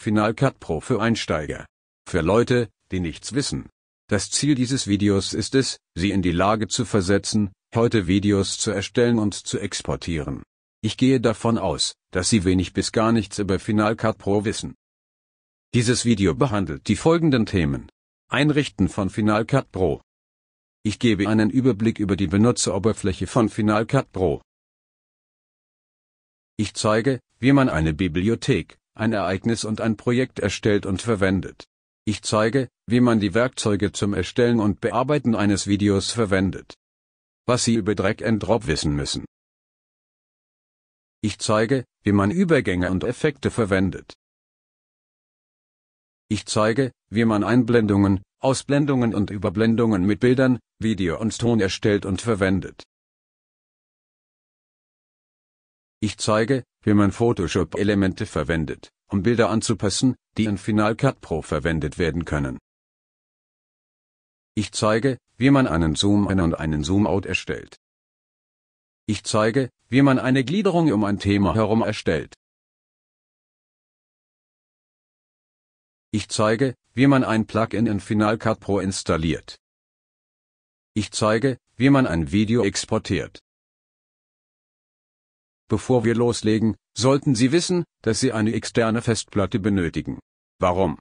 Final Cut Pro für Einsteiger. Für Leute, die nichts wissen. Das Ziel dieses Videos ist es, Sie in die Lage zu versetzen, heute Videos zu erstellen und zu exportieren. Ich gehe davon aus, dass Sie wenig bis gar nichts über Final Cut Pro wissen. Dieses Video behandelt die folgenden Themen. Einrichten von Final Cut Pro. Ich gebe einen Überblick über die Benutzeroberfläche von Final Cut Pro. Ich zeige, wie man eine Bibliothek, ein Ereignis und ein Projekt erstellt und verwendet. Ich zeige, wie man die Werkzeuge zum Erstellen und Bearbeiten eines Videos verwendet. Was Sie über Drag and Drop wissen müssen. Ich zeige, wie man Übergänge und Effekte verwendet. Ich zeige, wie man Einblendungen, Ausblendungen und Überblendungen mit Bildern, Video und Ton erstellt und verwendet. Ich zeige, wie man Photoshop-Elemente verwendet, um Bilder anzupassen, die in Final Cut Pro verwendet werden können. Ich zeige, wie man einen Zoom-In und einen Zoom-Out erstellt. Ich zeige, wie man eine Gliederung um ein Thema herum erstellt. Ich zeige, wie man ein Plugin in Final Cut Pro installiert. Ich zeige, wie man ein Video exportiert. Bevor wir loslegen, sollten Sie wissen, dass Sie eine externe Festplatte benötigen. Warum?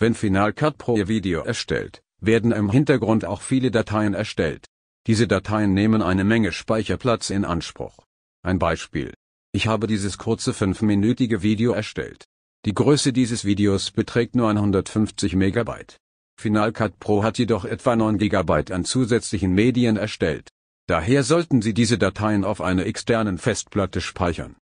Wenn Final Cut Pro Ihr Video erstellt, werden im Hintergrund auch viele Dateien erstellt. Diese Dateien nehmen eine Menge Speicherplatz in Anspruch. Ein Beispiel. Ich habe dieses kurze 5-minütige Video erstellt. Die Größe dieses Videos beträgt nur 150 MB. Final Cut Pro hat jedoch etwa 9 GB an zusätzlichen Medien erstellt. Daher sollten Sie diese Dateien auf einer externen Festplatte speichern.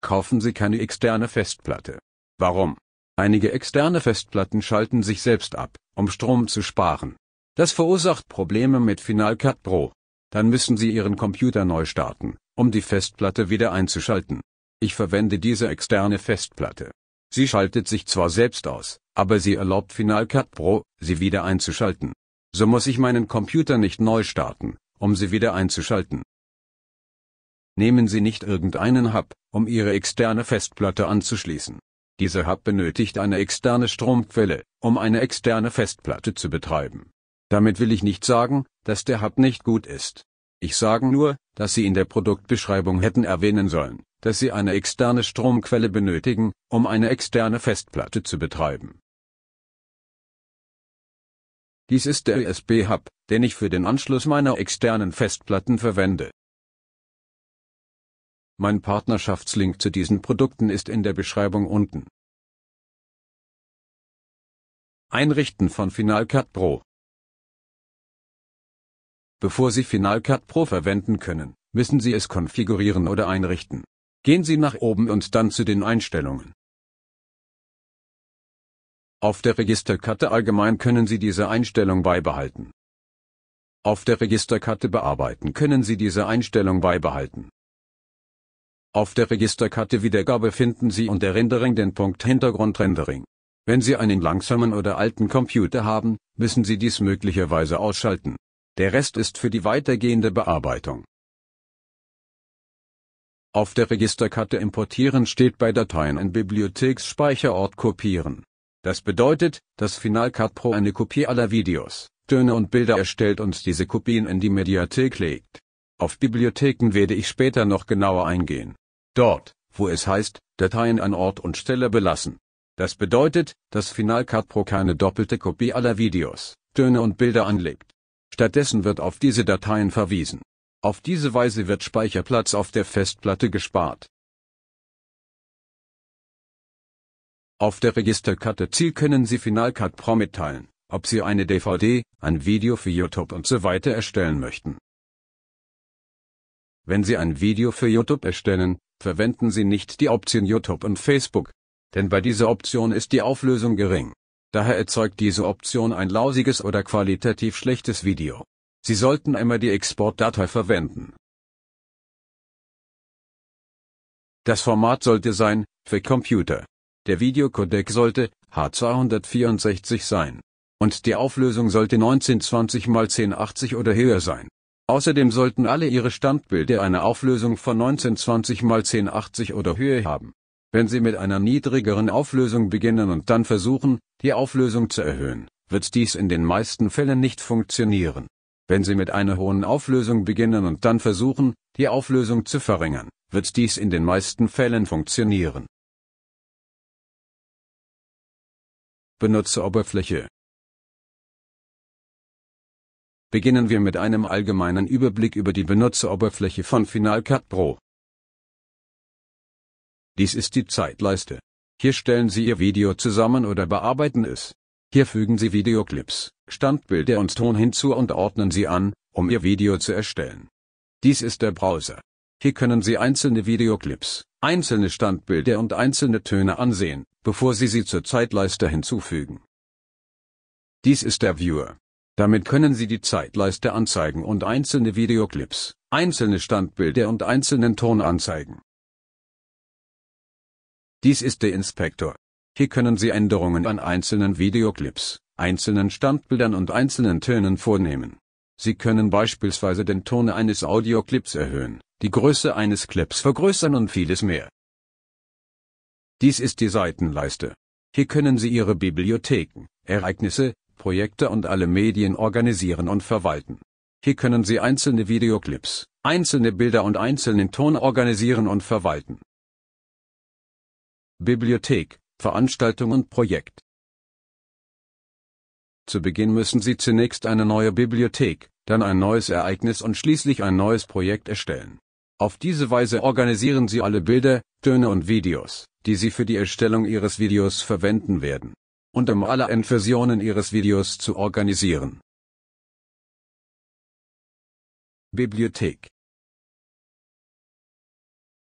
Kaufen Sie keine externe Festplatte. Warum? Einige externe Festplatten schalten sich selbst ab, um Strom zu sparen. Das verursacht Probleme mit Final Cut Pro. Dann müssen Sie Ihren Computer neu starten, um die Festplatte wieder einzuschalten. Ich verwende diese externe Festplatte. Sie schaltet sich zwar selbst aus, aber sie erlaubt Final Cut Pro, sie wieder einzuschalten. So muss ich meinen Computer nicht neu starten, um sie wieder einzuschalten. Nehmen Sie nicht irgendeinen Hub, um Ihre externe Festplatte anzuschließen. Dieser Hub benötigt eine externe Stromquelle, um eine externe Festplatte zu betreiben. Damit will ich nicht sagen, dass der Hub nicht gut ist. Ich sage nur, dass Sie in der Produktbeschreibung hätten erwähnen sollen, dass Sie eine externe Stromquelle benötigen, um eine externe Festplatte zu betreiben. Dies ist der USB-Hub, den ich für den Anschluss meiner externen Festplatten verwende. Mein Partnerschaftslink zu diesen Produkten ist in der Beschreibung unten. Einrichten von Final Cut Pro Bevor Sie Final Cut Pro verwenden können, müssen Sie es konfigurieren oder einrichten. Gehen Sie nach oben und dann zu den Einstellungen. Auf der Registerkarte allgemein können Sie diese Einstellung beibehalten. Auf der Registerkarte bearbeiten können Sie diese Einstellung beibehalten. Auf der Registerkarte Wiedergabe finden Sie unter Rendering den Punkt Hintergrundrendering. Wenn Sie einen langsamen oder alten Computer haben, müssen Sie dies möglicherweise ausschalten. Der Rest ist für die weitergehende Bearbeitung. Auf der Registerkarte Importieren steht bei Dateien in Bibliotheksspeicherort Kopieren. Das bedeutet, dass Final Cut Pro eine Kopie aller Videos, Töne und Bilder erstellt und diese Kopien in die Mediathek legt. Auf Bibliotheken werde ich später noch genauer eingehen. Dort, wo es heißt, Dateien an Ort und Stelle belassen. Das bedeutet, dass Final Cut Pro keine doppelte Kopie aller Videos, Töne und Bilder anlegt. Stattdessen wird auf diese Dateien verwiesen. Auf diese Weise wird Speicherplatz auf der Festplatte gespart. Auf der Registerkarte Ziel können Sie Final Cut Pro mitteilen, ob Sie eine DVD, ein Video für YouTube und so weiter erstellen möchten. Wenn Sie ein Video für YouTube erstellen, verwenden Sie nicht die Option YouTube und Facebook, denn bei dieser Option ist die Auflösung gering. Daher erzeugt diese Option ein lausiges oder qualitativ schlechtes Video. Sie sollten immer die Exportdatei verwenden. Das Format sollte sein, für Computer. Der Videocodec sollte H264 sein. Und die Auflösung sollte 1920 x 1080 oder höher sein. Außerdem sollten alle Ihre Standbilder eine Auflösung von 1920 x 1080 oder höher haben. Wenn Sie mit einer niedrigeren Auflösung beginnen und dann versuchen, die Auflösung zu erhöhen, wird dies in den meisten Fällen nicht funktionieren. Wenn Sie mit einer hohen Auflösung beginnen und dann versuchen, die Auflösung zu verringern, wird dies in den meisten Fällen funktionieren. Benutzeroberfläche Beginnen wir mit einem allgemeinen Überblick über die Benutzeroberfläche von Final Cut Pro. Dies ist die Zeitleiste. Hier stellen Sie Ihr Video zusammen oder bearbeiten es. Hier fügen Sie Videoclips, Standbilder und Ton hinzu und ordnen sie an, um Ihr Video zu erstellen. Dies ist der Browser. Hier können Sie einzelne Videoclips, einzelne Standbilder und einzelne Töne ansehen, bevor Sie sie zur Zeitleiste hinzufügen. Dies ist der Viewer. Damit können Sie die Zeitleiste anzeigen und einzelne Videoclips, einzelne Standbilder und einzelnen Ton anzeigen. Dies ist der Inspektor. Hier können Sie Änderungen an einzelnen Videoclips, einzelnen Standbildern und einzelnen Tönen vornehmen. Sie können beispielsweise den Ton eines Audioclips erhöhen, die Größe eines Clips vergrößern und vieles mehr. Dies ist die Seitenleiste. Hier können Sie Ihre Bibliotheken, Ereignisse, Projekte und alle Medien organisieren und verwalten. Hier können Sie einzelne Videoclips, einzelne Bilder und einzelnen Ton organisieren und verwalten. Bibliothek, Veranstaltung und Projekt. Zu Beginn müssen Sie zunächst eine neue Bibliothek, dann ein neues Ereignis und schließlich ein neues Projekt erstellen. Auf diese Weise organisieren Sie alle Bilder, Töne und Videos, die Sie für die Erstellung Ihres Videos verwenden werden. Und um alle Inversionen Ihres Videos zu organisieren. Bibliothek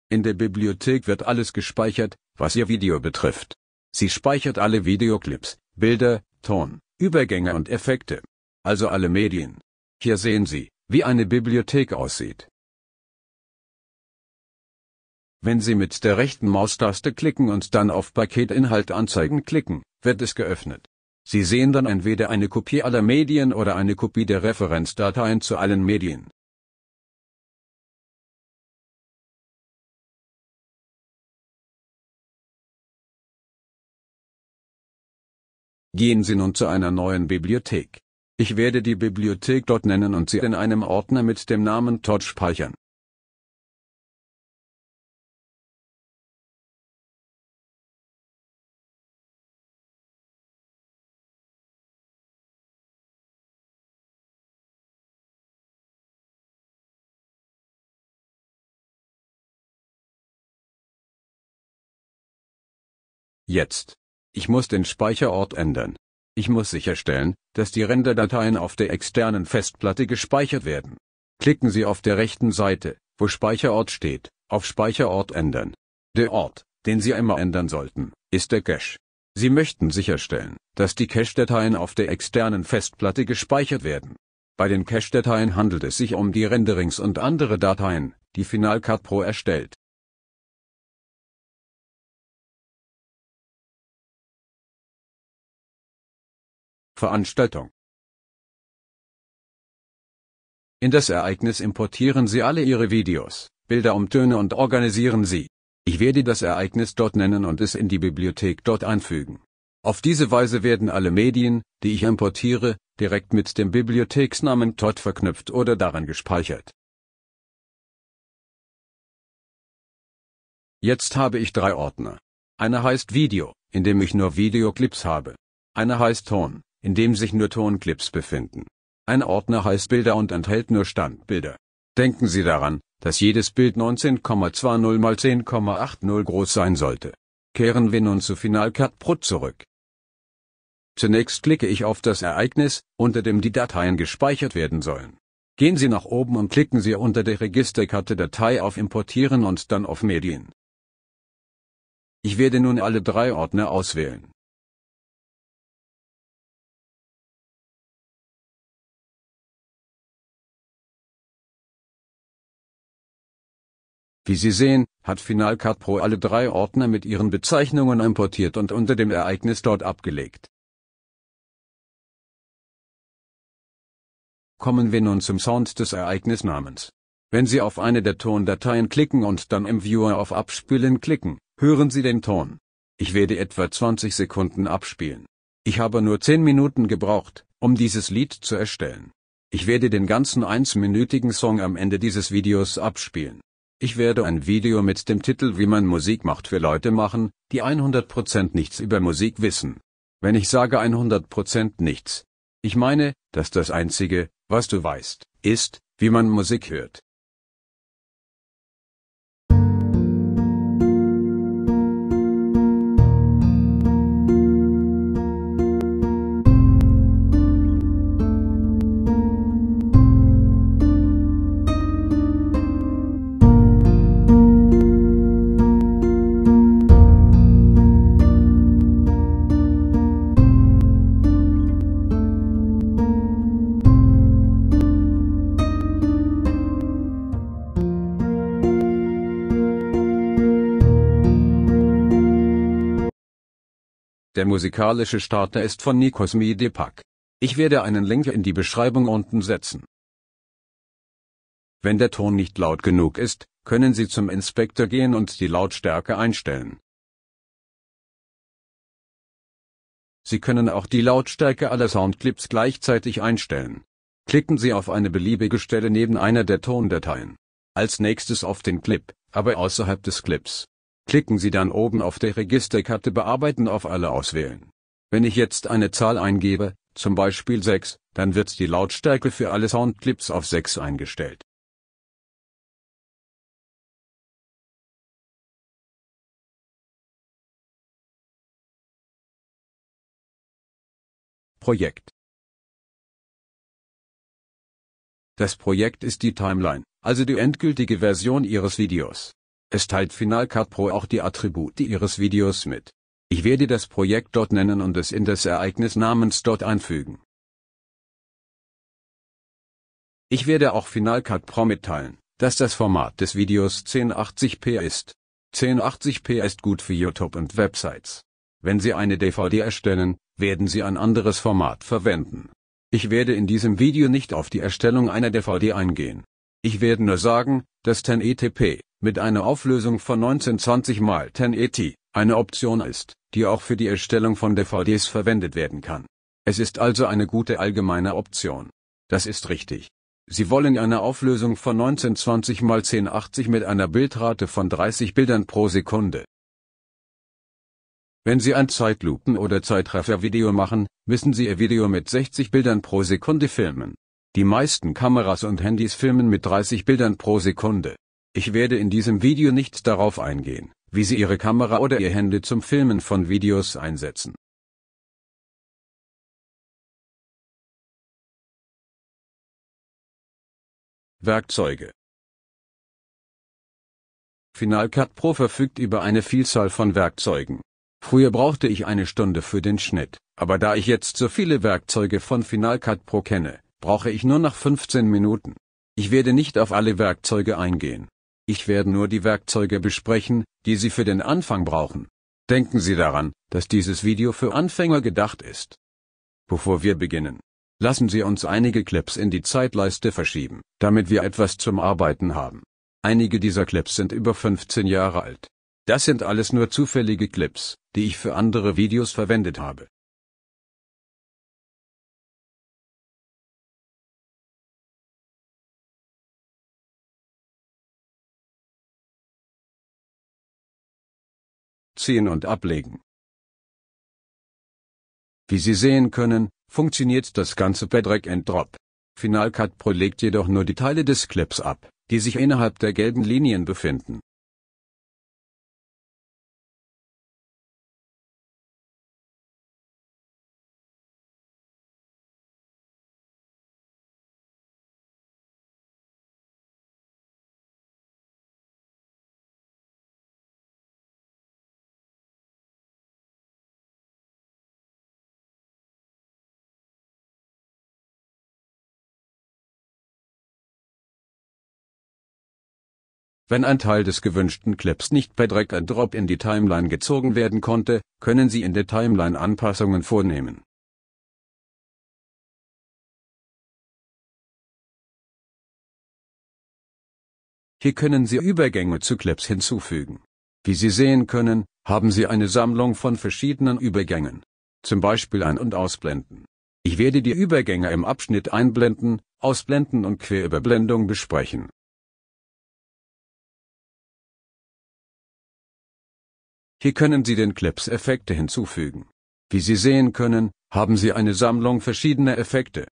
In der Bibliothek wird alles gespeichert, was Ihr Video betrifft. Sie speichert alle Videoclips, Bilder, Ton, Übergänge und Effekte. Also alle Medien. Hier sehen Sie, wie eine Bibliothek aussieht. Wenn Sie mit der rechten Maustaste klicken und dann auf Paketinhalt anzeigen klicken, wird es geöffnet. Sie sehen dann entweder eine Kopie aller Medien oder eine Kopie der Referenzdateien zu allen Medien. Gehen Sie nun zu einer neuen Bibliothek. Ich werde die Bibliothek dort nennen und sie in einem Ordner mit dem Namen Todd speichern. Jetzt. Ich muss den Speicherort ändern. Ich muss sicherstellen, dass die Renderdateien auf der externen Festplatte gespeichert werden. Klicken Sie auf der rechten Seite, wo Speicherort steht, auf Speicherort ändern. Der Ort, den Sie immer ändern sollten, ist der Cache. Sie möchten sicherstellen, dass die Cache-Dateien auf der externen Festplatte gespeichert werden. Bei den Cache-Dateien handelt es sich um die Renderings und andere Dateien, die Final Cut Pro erstellt. Veranstaltung. In das Ereignis importieren Sie alle Ihre Videos, Bilder und Töne und organisieren sie. Ich werde das Ereignis dort nennen und es in die Bibliothek dort einfügen. Auf diese Weise werden alle Medien, die ich importiere, direkt mit dem Bibliotheksnamen dort verknüpft oder daran gespeichert. Jetzt habe ich drei Ordner. Einer heißt Video, in dem ich nur Videoclips habe. Einer heißt Ton, in dem sich nur Tonclips befinden. Ein Ordner heißt Bilder und enthält nur Standbilder. Denken Sie daran, dass jedes Bild 19,20 x 10,80 groß sein sollte. Kehren wir nun zu Final Cut Pro zurück. Zunächst klicke ich auf das Ereignis, unter dem die Dateien gespeichert werden sollen. Gehen Sie nach oben und klicken Sie unter der Registerkarte Datei auf Importieren und dann auf Medien. Ich werde nun alle drei Ordner auswählen. Wie Sie sehen, hat Final Cut Pro alle drei Ordner mit ihren Bezeichnungen importiert und unter dem Ereignis dort abgelegt. Kommen wir nun zum Sound des Ereignisnamens. Wenn Sie auf eine der Tondateien klicken und dann im Viewer auf Abspielen klicken, hören Sie den Ton. Ich werde etwa 20 Sekunden abspielen. Ich habe nur 10 Minuten gebraucht, um dieses Lied zu erstellen. Ich werde den ganzen einminütigen Song am Ende dieses Videos abspielen. Ich werde ein Video mit dem Titel Wie man Musik macht für Leute machen, die 100% nichts über Musik wissen. Wenn ich sage 100% nichts, ich meine, dass das Einzige, was du weißt, ist, wie man Musik hört. Der musikalische Starter ist von Nikos Mediapack. Ich werde einen Link in die Beschreibung unten setzen. Wenn der Ton nicht laut genug ist, können Sie zum Inspektor gehen und die Lautstärke einstellen. Sie können auch die Lautstärke aller Soundclips gleichzeitig einstellen. Klicken Sie auf eine beliebige Stelle neben einer der Tondateien. Als nächstes auf den Clip, aber außerhalb des Clips. Klicken Sie dann oben auf der Registerkarte Bearbeiten auf Alle auswählen. Wenn ich jetzt eine Zahl eingebe, zum Beispiel 6, dann wird die Lautstärke für alle Soundclips auf 6 eingestellt. Projekt Das Projekt ist die Timeline, also die endgültige Version Ihres Videos. Es teilt Final Cut Pro auch die Attribute ihres Videos mit. Ich werde das Projekt dort nennen und es in das Ereignis namens dort einfügen. Ich werde auch Final Cut Pro mitteilen, dass das Format des Videos 1080p ist. 1080p ist gut für YouTube und Websites. Wenn Sie eine DVD erstellen, werden Sie ein anderes Format verwenden. Ich werde in diesem Video nicht auf die Erstellung einer DVD eingehen. Ich werde nur sagen, dass 10 ETP mit einer Auflösung von 1920 x 1080 eine Option ist, die auch für die Erstellung von DVDs verwendet werden kann. Es ist also eine gute allgemeine Option. Das ist richtig. Sie wollen eine Auflösung von 1920 x 1080 mit einer Bildrate von 30 Bildern pro Sekunde. Wenn Sie ein Zeitlupen- oder Zeitraffer-Video machen, müssen Sie Ihr Video mit 60 Bildern pro Sekunde filmen. Die meisten Kameras und Handys filmen mit 30 Bildern pro Sekunde. Ich werde in diesem Video nicht darauf eingehen, wie Sie Ihre Kamera oder Ihr Handy zum Filmen von Videos einsetzen. Werkzeuge Final Cut Pro verfügt über eine Vielzahl von Werkzeugen. Früher brauchte ich eine Stunde für den Schnitt, aber da ich jetzt so viele Werkzeuge von Final Cut Pro kenne, brauche ich nur noch 15 Minuten. Ich werde nicht auf alle Werkzeuge eingehen. Ich werde nur die Werkzeuge besprechen, die Sie für den Anfang brauchen. Denken Sie daran, dass dieses Video für Anfänger gedacht ist. Bevor wir beginnen, lassen Sie uns einige Clips in die Zeitleiste verschieben, damit wir etwas zum Arbeiten haben. Einige dieser Clips sind über 15 Jahre alt. Das sind alles nur zufällige Clips, die ich für andere Videos verwendet habe. ziehen und ablegen. Wie Sie sehen können, funktioniert das ganze per Drag and Drop. Final Cut Pro legt jedoch nur die Teile des Clips ab, die sich innerhalb der gelben Linien befinden. Wenn ein Teil des gewünschten Clips nicht per Drag and Drop in die Timeline gezogen werden konnte, können Sie in der Timeline Anpassungen vornehmen. Hier können Sie Übergänge zu Clips hinzufügen. Wie Sie sehen können, haben Sie eine Sammlung von verschiedenen Übergängen. Zum Beispiel ein- und ausblenden. Ich werde die Übergänge im Abschnitt Einblenden, Ausblenden und Querüberblendung besprechen. Hier können Sie den Clips Effekte hinzufügen. Wie Sie sehen können, haben Sie eine Sammlung verschiedener Effekte.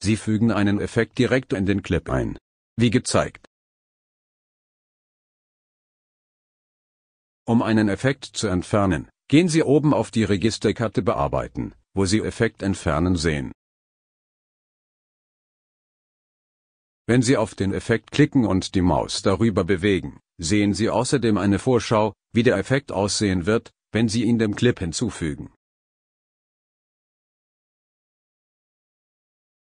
Sie fügen einen Effekt direkt in den Clip ein. Wie gezeigt. Um einen Effekt zu entfernen, gehen Sie oben auf die Registerkarte Bearbeiten, wo Sie Effekt entfernen sehen. Wenn Sie auf den Effekt klicken und die Maus darüber bewegen, sehen Sie außerdem eine Vorschau, wie der Effekt aussehen wird, wenn Sie ihn dem Clip hinzufügen.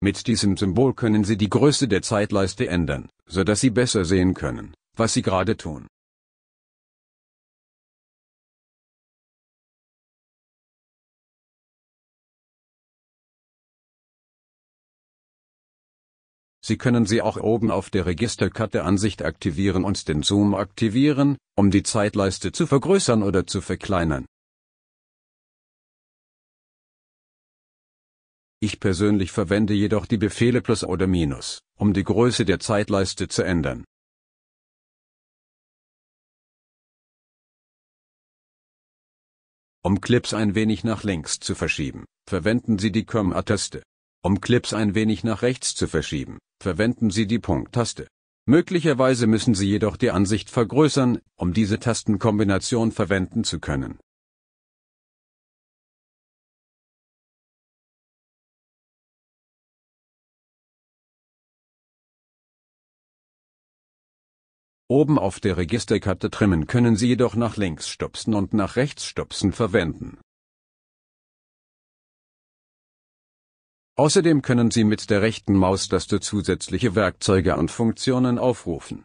Mit diesem Symbol können Sie die Größe der Zeitleiste ändern, so dass Sie besser sehen können, was Sie gerade tun Sie können sie auch oben auf der Registerkarte Ansicht aktivieren und den Zoom aktivieren, um die Zeitleiste zu vergrößern oder zu verkleinern. Ich persönlich verwende jedoch die Befehle plus oder minus, um die Größe der Zeitleiste zu ändern. Um Clips ein wenig nach links zu verschieben, verwenden Sie die Komma-Taste. Um Clips ein wenig nach rechts zu verschieben, verwenden Sie die Punkttaste. Möglicherweise müssen Sie jedoch die Ansicht vergrößern, um diese Tastenkombination verwenden zu können. Oben auf der Registerkarte Trimmen können Sie jedoch nach links stupsen und nach rechts stupsen verwenden. Außerdem können Sie mit der rechten Maustaste zusätzliche Werkzeuge und Funktionen aufrufen.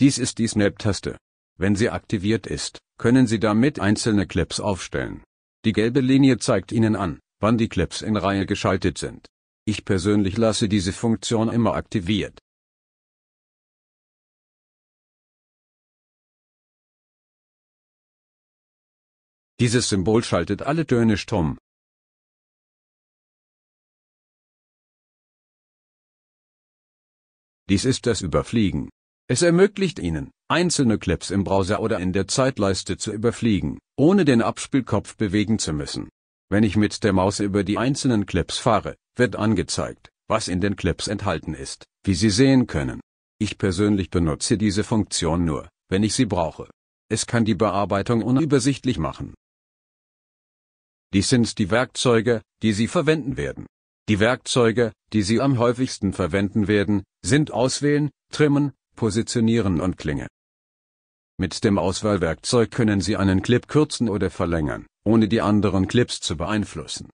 Dies ist die Snap-Taste. Wenn sie aktiviert ist, können Sie damit einzelne Clips aufstellen. Die gelbe Linie zeigt Ihnen an, wann die Clips in Reihe geschaltet sind. Ich persönlich lasse diese Funktion immer aktiviert. Dieses Symbol schaltet alle Töne stumm. Dies ist das Überfliegen. Es ermöglicht Ihnen, einzelne Clips im Browser oder in der Zeitleiste zu überfliegen, ohne den Abspielkopf bewegen zu müssen. Wenn ich mit der Maus über die einzelnen Clips fahre, wird angezeigt, was in den Clips enthalten ist, wie Sie sehen können. Ich persönlich benutze diese Funktion nur, wenn ich sie brauche. Es kann die Bearbeitung unübersichtlich machen. Dies sind die Werkzeuge, die Sie verwenden werden. Die Werkzeuge, die Sie am häufigsten verwenden werden, sind Auswählen, Trimmen, positionieren und Klinge. Mit dem Auswahlwerkzeug können Sie einen Clip kürzen oder verlängern, ohne die anderen Clips zu beeinflussen.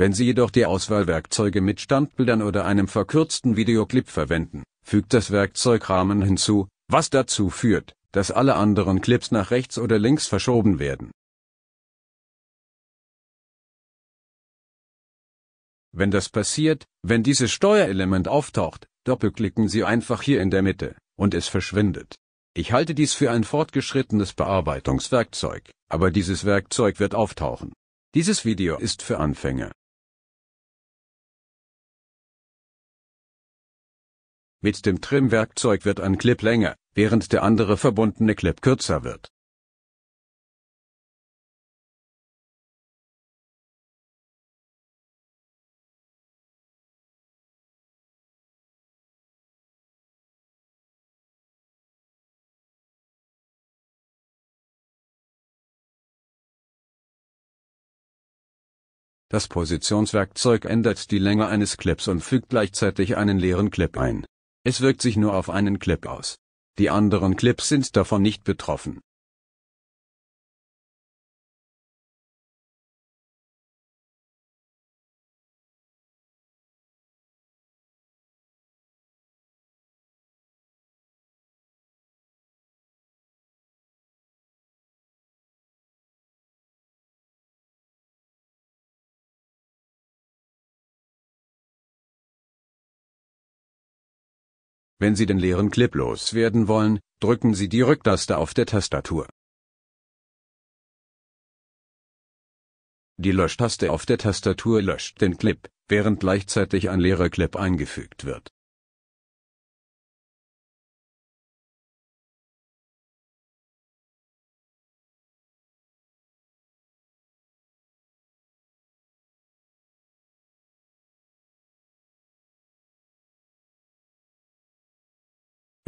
Wenn Sie jedoch die Auswahlwerkzeuge mit Standbildern oder einem verkürzten Videoclip verwenden, fügt das Werkzeug Rahmen hinzu, was dazu führt, dass alle anderen Clips nach rechts oder links verschoben werden. Wenn das passiert, wenn dieses Steuerelement auftaucht, doppelklicken Sie einfach hier in der Mitte, und es verschwindet. Ich halte dies für ein fortgeschrittenes Bearbeitungswerkzeug, aber dieses Werkzeug wird auftauchen. Dieses Video ist für Anfänger. Mit dem Trimmwerkzeug wird ein Clip länger, während der andere verbundene Clip kürzer wird. Das Positionswerkzeug ändert die Länge eines Clips und fügt gleichzeitig einen leeren Clip ein. Es wirkt sich nur auf einen Clip aus. Die anderen Clips sind davon nicht betroffen. Wenn Sie den leeren Clip loswerden wollen, drücken Sie die Rücktaste auf der Tastatur. Die Löschtaste auf der Tastatur löscht den Clip, während gleichzeitig ein leerer Clip eingefügt wird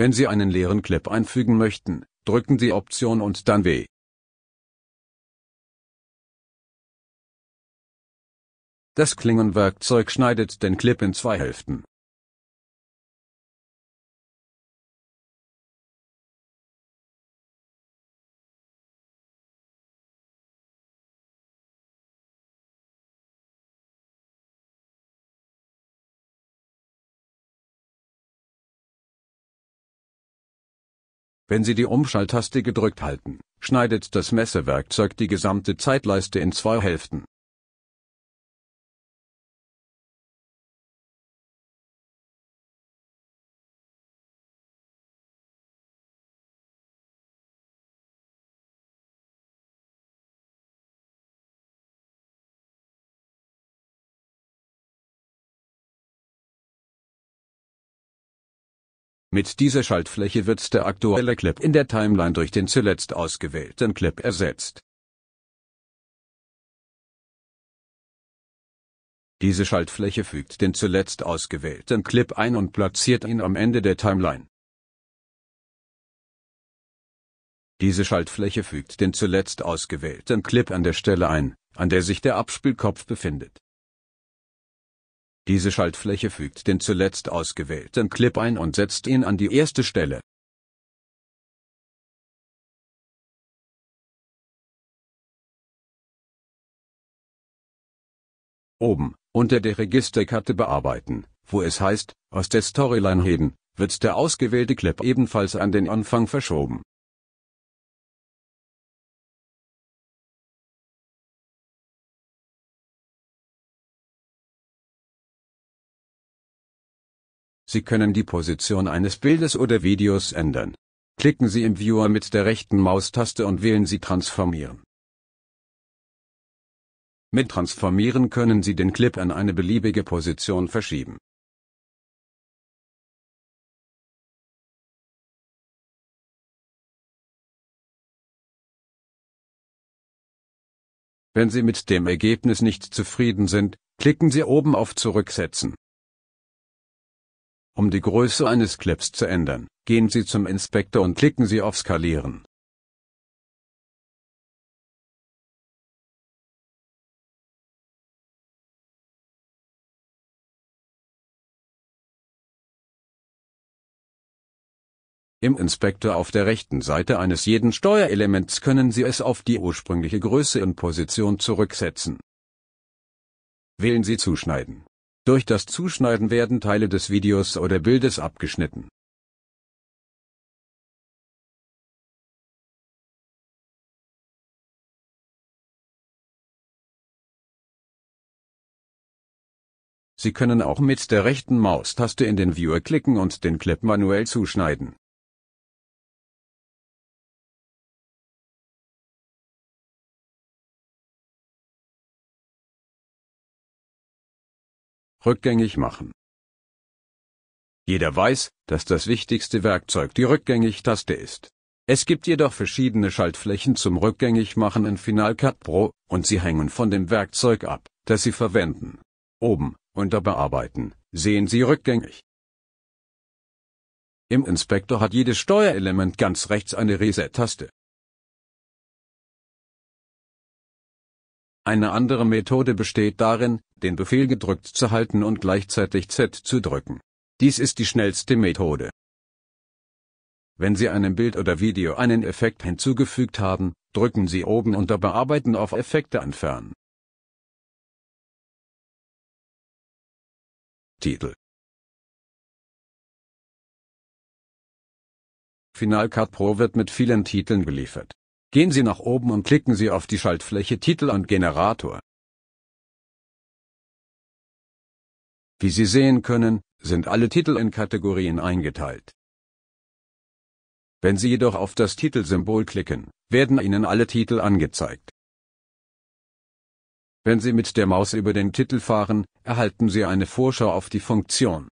Wenn Sie einen leeren Clip einfügen möchten, drücken Sie Option und dann W. Das Klingenwerkzeug schneidet den Clip in zwei Hälften. Wenn Sie die Umschalttaste gedrückt halten, schneidet das Messewerkzeug die gesamte Zeitleiste in zwei Hälften. Mit dieser Schaltfläche wird der aktuelle Clip in der Timeline durch den zuletzt ausgewählten Clip ersetzt. Diese Schaltfläche fügt den zuletzt ausgewählten Clip ein und platziert ihn am Ende der Timeline. Diese Schaltfläche fügt den zuletzt ausgewählten Clip an der Stelle ein, an der sich der Abspielkopf befindet diese Schaltfläche fügt den zuletzt ausgewählten Clip ein und setzt ihn an die erste Stelle. Oben, unter der Registerkarte bearbeiten, wo es heißt, aus der Storyline heben, wird der ausgewählte Clip ebenfalls an den Anfang verschoben. Sie können die Position eines Bildes oder Videos ändern. Klicken Sie im Viewer mit der rechten Maustaste und wählen Sie Transformieren. Mit Transformieren können Sie den Clip an eine beliebige Position verschieben. Wenn Sie mit dem Ergebnis nicht zufrieden sind, klicken Sie oben auf Zurücksetzen. Um die Größe eines Clips zu ändern, gehen Sie zum Inspektor und klicken Sie auf Skalieren. Im Inspektor auf der rechten Seite eines jeden Steuerelements können Sie es auf die ursprüngliche Größe und Position zurücksetzen. Wählen Sie Zuschneiden. Durch das Zuschneiden werden Teile des Videos oder Bildes abgeschnitten. Sie können auch mit der rechten Maustaste in den Viewer klicken und den Clip manuell zuschneiden. rückgängig machen. Jeder weiß, dass das wichtigste Werkzeug die Rückgängig-Taste ist. Es gibt jedoch verschiedene Schaltflächen zum Rückgängigmachen in Final Cut Pro, und sie hängen von dem Werkzeug ab, das Sie verwenden. Oben, unter Bearbeiten, sehen Sie rückgängig. Im Inspektor hat jedes Steuerelement ganz rechts eine Reset-Taste. Eine andere Methode besteht darin, den Befehl gedrückt zu halten und gleichzeitig Z zu drücken. Dies ist die schnellste Methode. Wenn Sie einem Bild oder Video einen Effekt hinzugefügt haben, drücken Sie oben unter Bearbeiten auf Effekte entfernen. Titel Final Cut Pro wird mit vielen Titeln geliefert. Gehen Sie nach oben und klicken Sie auf die Schaltfläche Titel und Generator. Wie Sie sehen können, sind alle Titel in Kategorien eingeteilt. Wenn Sie jedoch auf das Titelsymbol klicken, werden Ihnen alle Titel angezeigt. Wenn Sie mit der Maus über den Titel fahren, erhalten Sie eine Vorschau auf die Funktion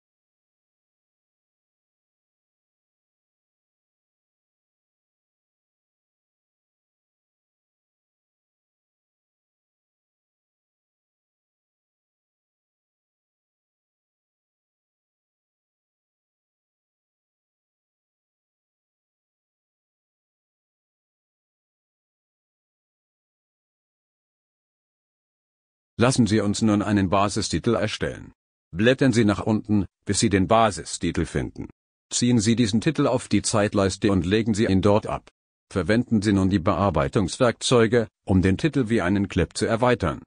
Lassen Sie uns nun einen Basistitel erstellen. Blättern Sie nach unten, bis Sie den Basistitel finden. Ziehen Sie diesen Titel auf die Zeitleiste und legen Sie ihn dort ab. Verwenden Sie nun die Bearbeitungswerkzeuge, um den Titel wie einen Clip zu erweitern.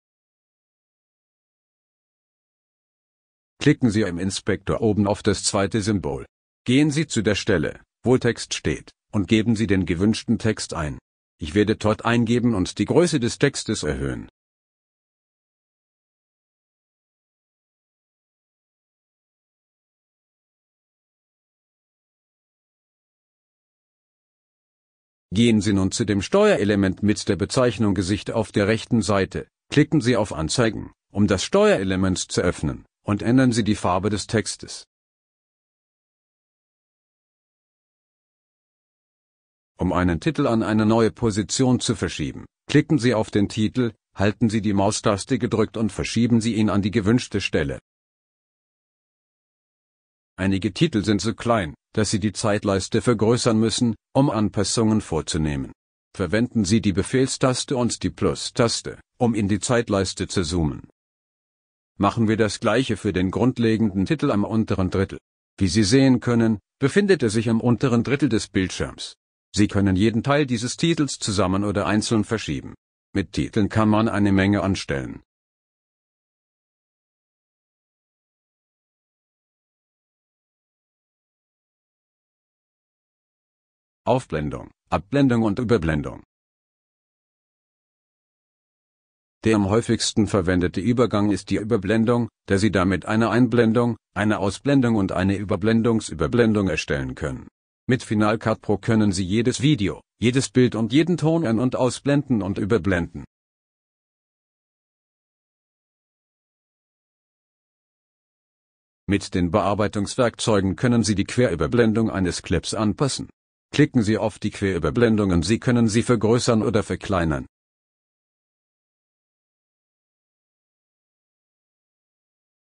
Klicken Sie im Inspektor oben auf das zweite Symbol. Gehen Sie zu der Stelle, wo Text steht, und geben Sie den gewünschten Text ein. Ich werde dort eingeben und die Größe des Textes erhöhen. Gehen Sie nun zu dem Steuerelement mit der Bezeichnung Gesicht auf der rechten Seite, klicken Sie auf Anzeigen, um das Steuerelement zu öffnen, und ändern Sie die Farbe des Textes. Um einen Titel an eine neue Position zu verschieben, klicken Sie auf den Titel, halten Sie die Maustaste gedrückt und verschieben Sie ihn an die gewünschte Stelle. Einige Titel sind zu klein, dass Sie die Zeitleiste vergrößern müssen, um Anpassungen vorzunehmen. Verwenden Sie die Befehlstaste und die Plus-Taste, um in die Zeitleiste zu zoomen. Machen wir das gleiche für den grundlegenden Titel am unteren Drittel. Wie Sie sehen können, befindet er sich am unteren Drittel des Bildschirms. Sie können jeden Teil dieses Titels zusammen oder einzeln verschieben. Mit Titeln kann man eine Menge anstellen. Aufblendung, Abblendung und Überblendung. Der am häufigsten verwendete Übergang ist die Überblendung, da Sie damit eine Einblendung, eine Ausblendung und eine Überblendungsüberblendung erstellen können. Mit Final Cut Pro können Sie jedes Video, jedes Bild und jeden Ton an- und ausblenden und überblenden. Mit den Bearbeitungswerkzeugen können Sie die Querüberblendung eines Clips anpassen. Klicken Sie auf die Querüberblendungen. Sie können sie vergrößern oder verkleinern.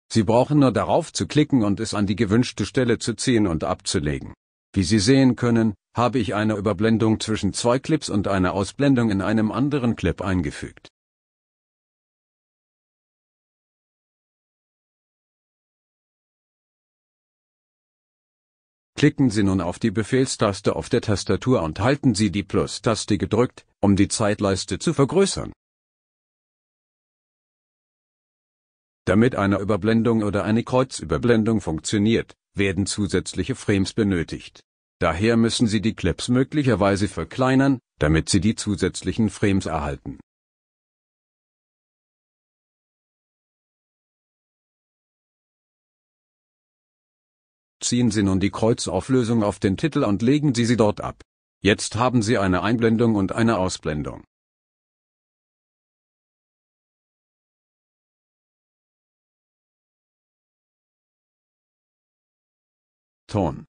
Sie brauchen nur darauf zu klicken und es an die gewünschte Stelle zu ziehen und abzulegen. Wie Sie sehen können, habe ich eine Überblendung zwischen zwei Clips und eine Ausblendung in einem anderen Clip eingefügt. Klicken Sie nun auf die Befehlstaste auf der Tastatur und halten Sie die Plus-Taste gedrückt, um die Zeitleiste zu vergrößern. Damit eine Überblendung oder eine Kreuzüberblendung funktioniert, werden zusätzliche Frames benötigt. Daher müssen Sie die Clips möglicherweise verkleinern, damit Sie die zusätzlichen Frames erhalten ziehen Sie nun die Kreuzauflösung auf den Titel und legen Sie sie dort ab. Jetzt haben Sie eine Einblendung und eine Ausblendung. Ton.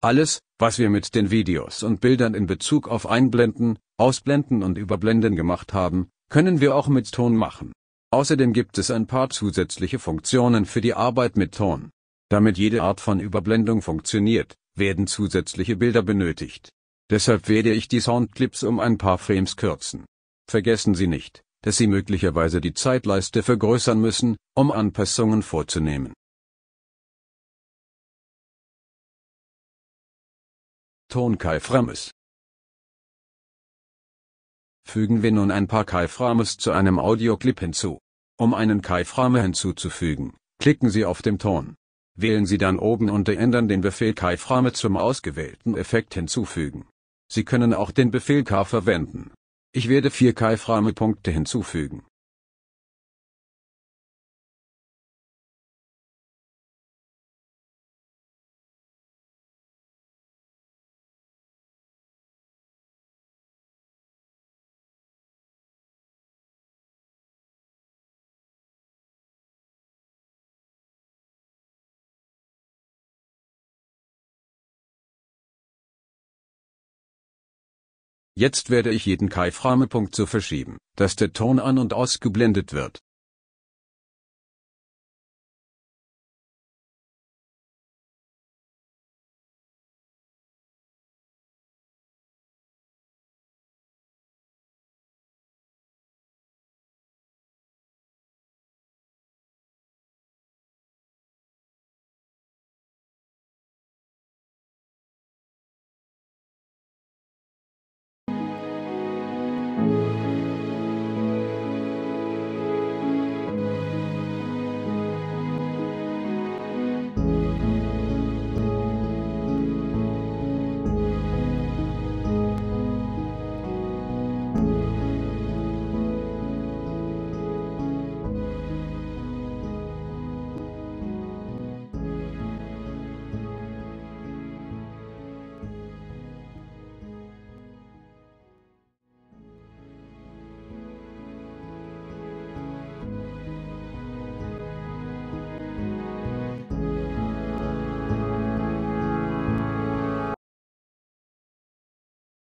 Alles, was wir mit den Videos und Bildern in Bezug auf Einblenden, Ausblenden und Überblenden gemacht haben, können wir auch mit Ton machen. Außerdem gibt es ein paar zusätzliche Funktionen für die Arbeit mit Ton. Damit jede Art von Überblendung funktioniert, werden zusätzliche Bilder benötigt. Deshalb werde ich die Soundclips um ein paar Frames kürzen. Vergessen Sie nicht, dass Sie möglicherweise die Zeitleiste vergrößern müssen, um Anpassungen vorzunehmen. Ton Kai Frames. Fügen wir nun ein paar Kai Frames zu einem Audioclip hinzu. Um einen Keifrahmen hinzuzufügen, klicken Sie auf dem Ton. Wählen Sie dann oben unter Ändern den Befehl Keiframe zum ausgewählten Effekt hinzufügen. Sie können auch den Befehl K verwenden. Ich werde vier Keiframe-Punkte hinzufügen. Jetzt werde ich jeden Kai-Frame-Punkt so verschieben, dass der Ton an- und ausgeblendet wird.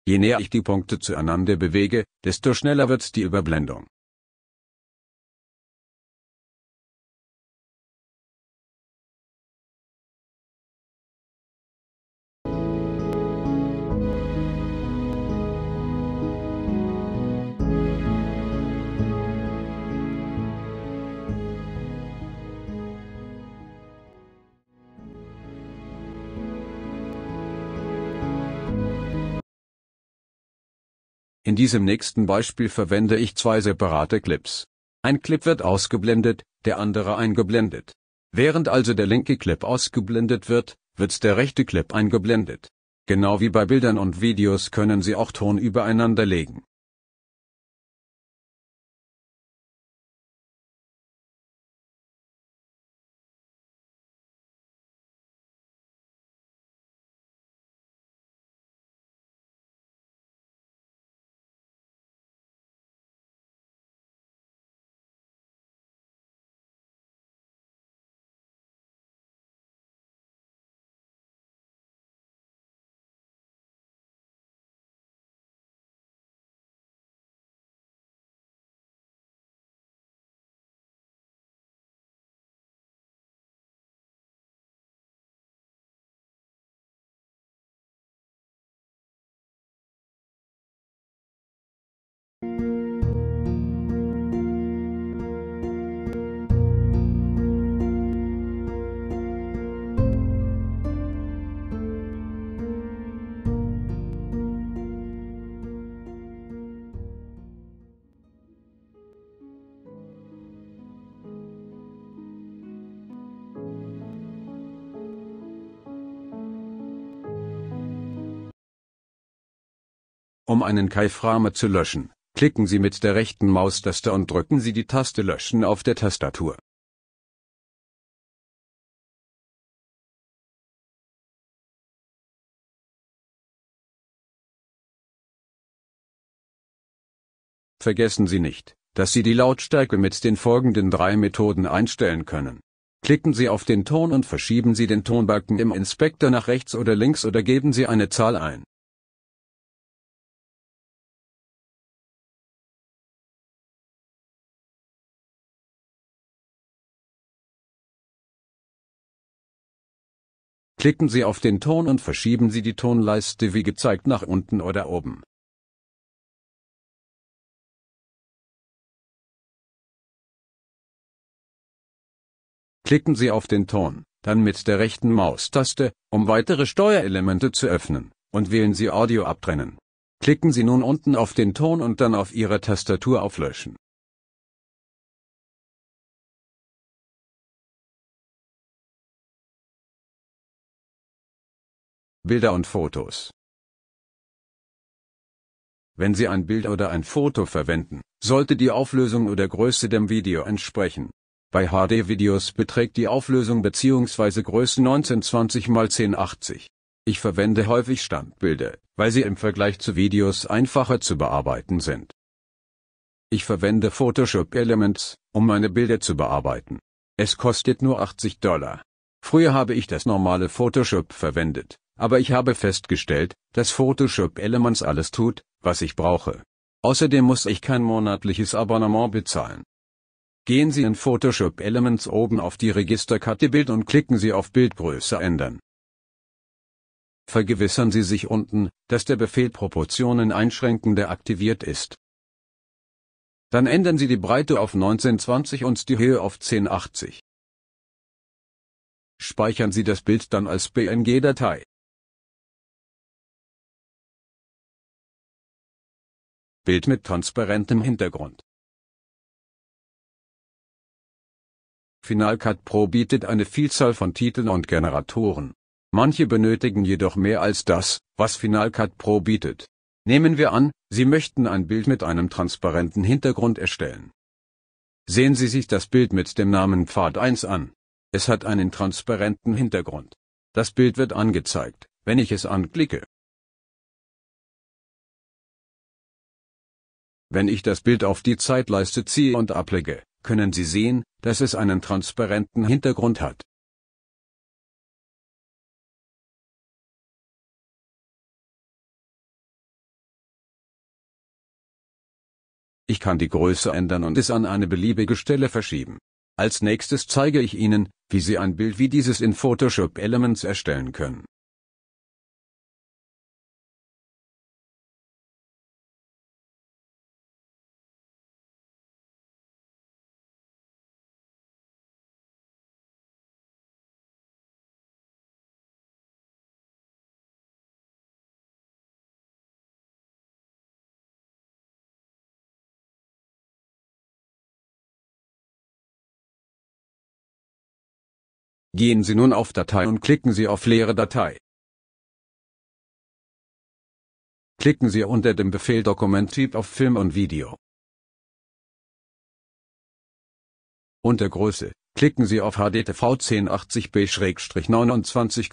Je näher ich die Punkte zueinander bewege, desto schneller wird die Überblendung diesem nächsten Beispiel verwende ich zwei separate Clips. Ein Clip wird ausgeblendet, der andere eingeblendet. Während also der linke Clip ausgeblendet wird, wird der rechte Clip eingeblendet. Genau wie bei Bildern und Videos können Sie auch Ton übereinander legen. um einen Kai zu löschen, klicken Sie mit der rechten Maustaste und drücken Sie die Taste Löschen auf der Tastatur. Vergessen Sie nicht, dass Sie die Lautstärke mit den folgenden drei Methoden einstellen können. Klicken Sie auf den Ton und verschieben Sie den Tonbalken im Inspektor nach rechts oder links oder geben Sie eine Zahl ein. Klicken Sie auf den Ton und verschieben Sie die Tonleiste wie gezeigt nach unten oder oben. Klicken Sie auf den Ton, dann mit der rechten Maustaste, um weitere Steuerelemente zu öffnen, und wählen Sie Audio abtrennen. Klicken Sie nun unten auf den Ton und dann auf Ihrer Tastatur auflöschen. Bilder und Fotos. Wenn Sie ein Bild oder ein Foto verwenden, sollte die Auflösung oder Größe dem Video entsprechen. Bei HD-Videos beträgt die Auflösung bzw. Größe 1920 x 1080. Ich verwende häufig Standbilder, weil sie im Vergleich zu Videos einfacher zu bearbeiten sind. Ich verwende Photoshop Elements, um meine Bilder zu bearbeiten. Es kostet nur 80 Dollar. Früher habe ich das normale Photoshop verwendet, aber ich habe festgestellt, dass Photoshop Elements alles tut, was ich brauche. Außerdem muss ich kein monatliches Abonnement bezahlen. Gehen Sie in Photoshop Elements oben auf die Registerkarte Bild und klicken Sie auf Bildgröße ändern. Vergewissern Sie sich unten, dass der Befehl Proportionen einschränkende aktiviert ist. Dann ändern Sie die Breite auf 1920 und die Höhe auf 1080. Speichern Sie das Bild dann als bng datei Bild mit transparentem Hintergrund. Final Cut Pro bietet eine Vielzahl von Titeln und Generatoren. Manche benötigen jedoch mehr als das, was Final Cut Pro bietet. Nehmen wir an, Sie möchten ein Bild mit einem transparenten Hintergrund erstellen. Sehen Sie sich das Bild mit dem Namen Pfad 1 an. Es hat einen transparenten Hintergrund. Das Bild wird angezeigt, wenn ich es anklicke. Wenn ich das Bild auf die Zeitleiste ziehe und ablege, können Sie sehen, dass es einen transparenten Hintergrund hat. Ich kann die Größe ändern und es an eine beliebige Stelle verschieben. Als nächstes zeige ich Ihnen, wie Sie ein Bild wie dieses in Photoshop Elements erstellen können. Gehen Sie nun auf Datei und klicken Sie auf Leere Datei. Klicken Sie unter dem Befehl Dokumenttyp auf Film und Video. Unter Größe klicken Sie auf HDTV 1080 b 2997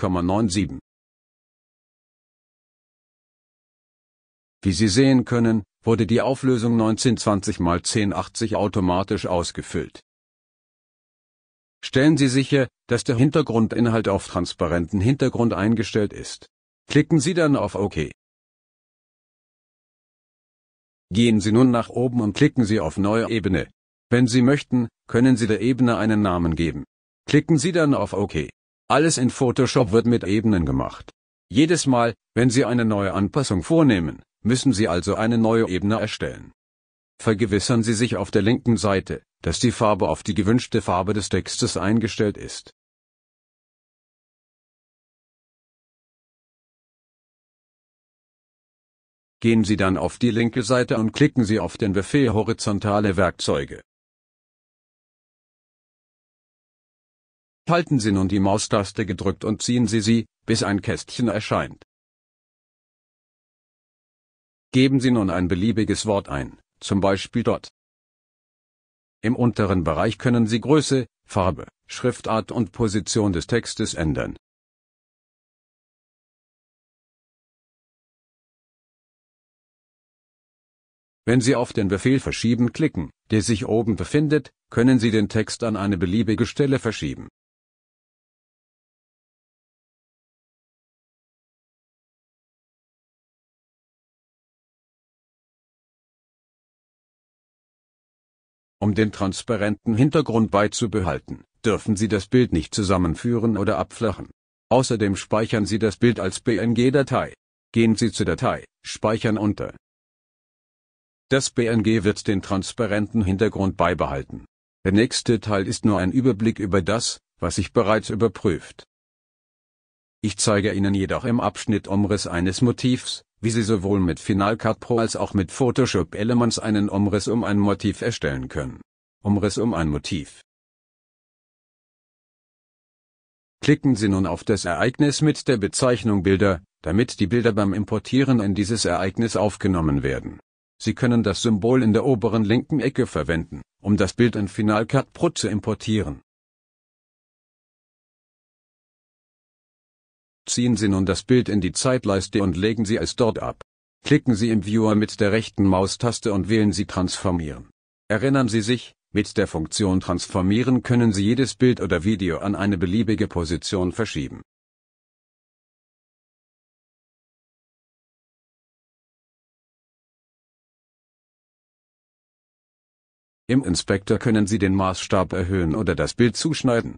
Wie Sie sehen können, wurde die Auflösung 1920 x 1080 automatisch ausgefüllt. Stellen Sie sicher, dass der Hintergrundinhalt auf transparenten Hintergrund eingestellt ist. Klicken Sie dann auf OK. Gehen Sie nun nach oben und klicken Sie auf Neue Ebene. Wenn Sie möchten, können Sie der Ebene einen Namen geben. Klicken Sie dann auf OK. Alles in Photoshop wird mit Ebenen gemacht. Jedes Mal, wenn Sie eine neue Anpassung vornehmen, müssen Sie also eine neue Ebene erstellen. Vergewissern Sie sich auf der linken Seite, dass die Farbe auf die gewünschte Farbe des Textes eingestellt ist. Gehen Sie dann auf die linke Seite und klicken Sie auf den Befehl Horizontale Werkzeuge. Halten Sie nun die Maustaste gedrückt und ziehen Sie sie, bis ein Kästchen erscheint. Geben Sie nun ein beliebiges Wort ein, zum Beispiel dort. Im unteren Bereich können Sie Größe, Farbe, Schriftart und Position des Textes ändern. Wenn Sie auf den Befehl Verschieben klicken, der sich oben befindet, können Sie den Text an eine beliebige Stelle verschieben Um den transparenten Hintergrund beizubehalten, dürfen Sie das Bild nicht zusammenführen oder abflachen. Außerdem speichern Sie das Bild als bng datei Gehen Sie zur Datei, Speichern unter. Das BNG wird den transparenten Hintergrund beibehalten. Der nächste Teil ist nur ein Überblick über das, was sich bereits überprüft. Ich zeige Ihnen jedoch im Abschnitt Umriss eines Motivs, wie Sie sowohl mit Final Cut Pro als auch mit Photoshop Elements einen Umriss um ein Motiv erstellen können. Umriss um ein Motiv. Klicken Sie nun auf das Ereignis mit der Bezeichnung Bilder, damit die Bilder beim Importieren in dieses Ereignis aufgenommen werden. Sie können das Symbol in der oberen linken Ecke verwenden, um das Bild in Final Cut Pro zu importieren. Ziehen Sie nun das Bild in die Zeitleiste und legen Sie es dort ab. Klicken Sie im Viewer mit der rechten Maustaste und wählen Sie Transformieren. Erinnern Sie sich, mit der Funktion Transformieren können Sie jedes Bild oder Video an eine beliebige Position verschieben. Im Inspektor können Sie den Maßstab erhöhen oder das Bild zuschneiden.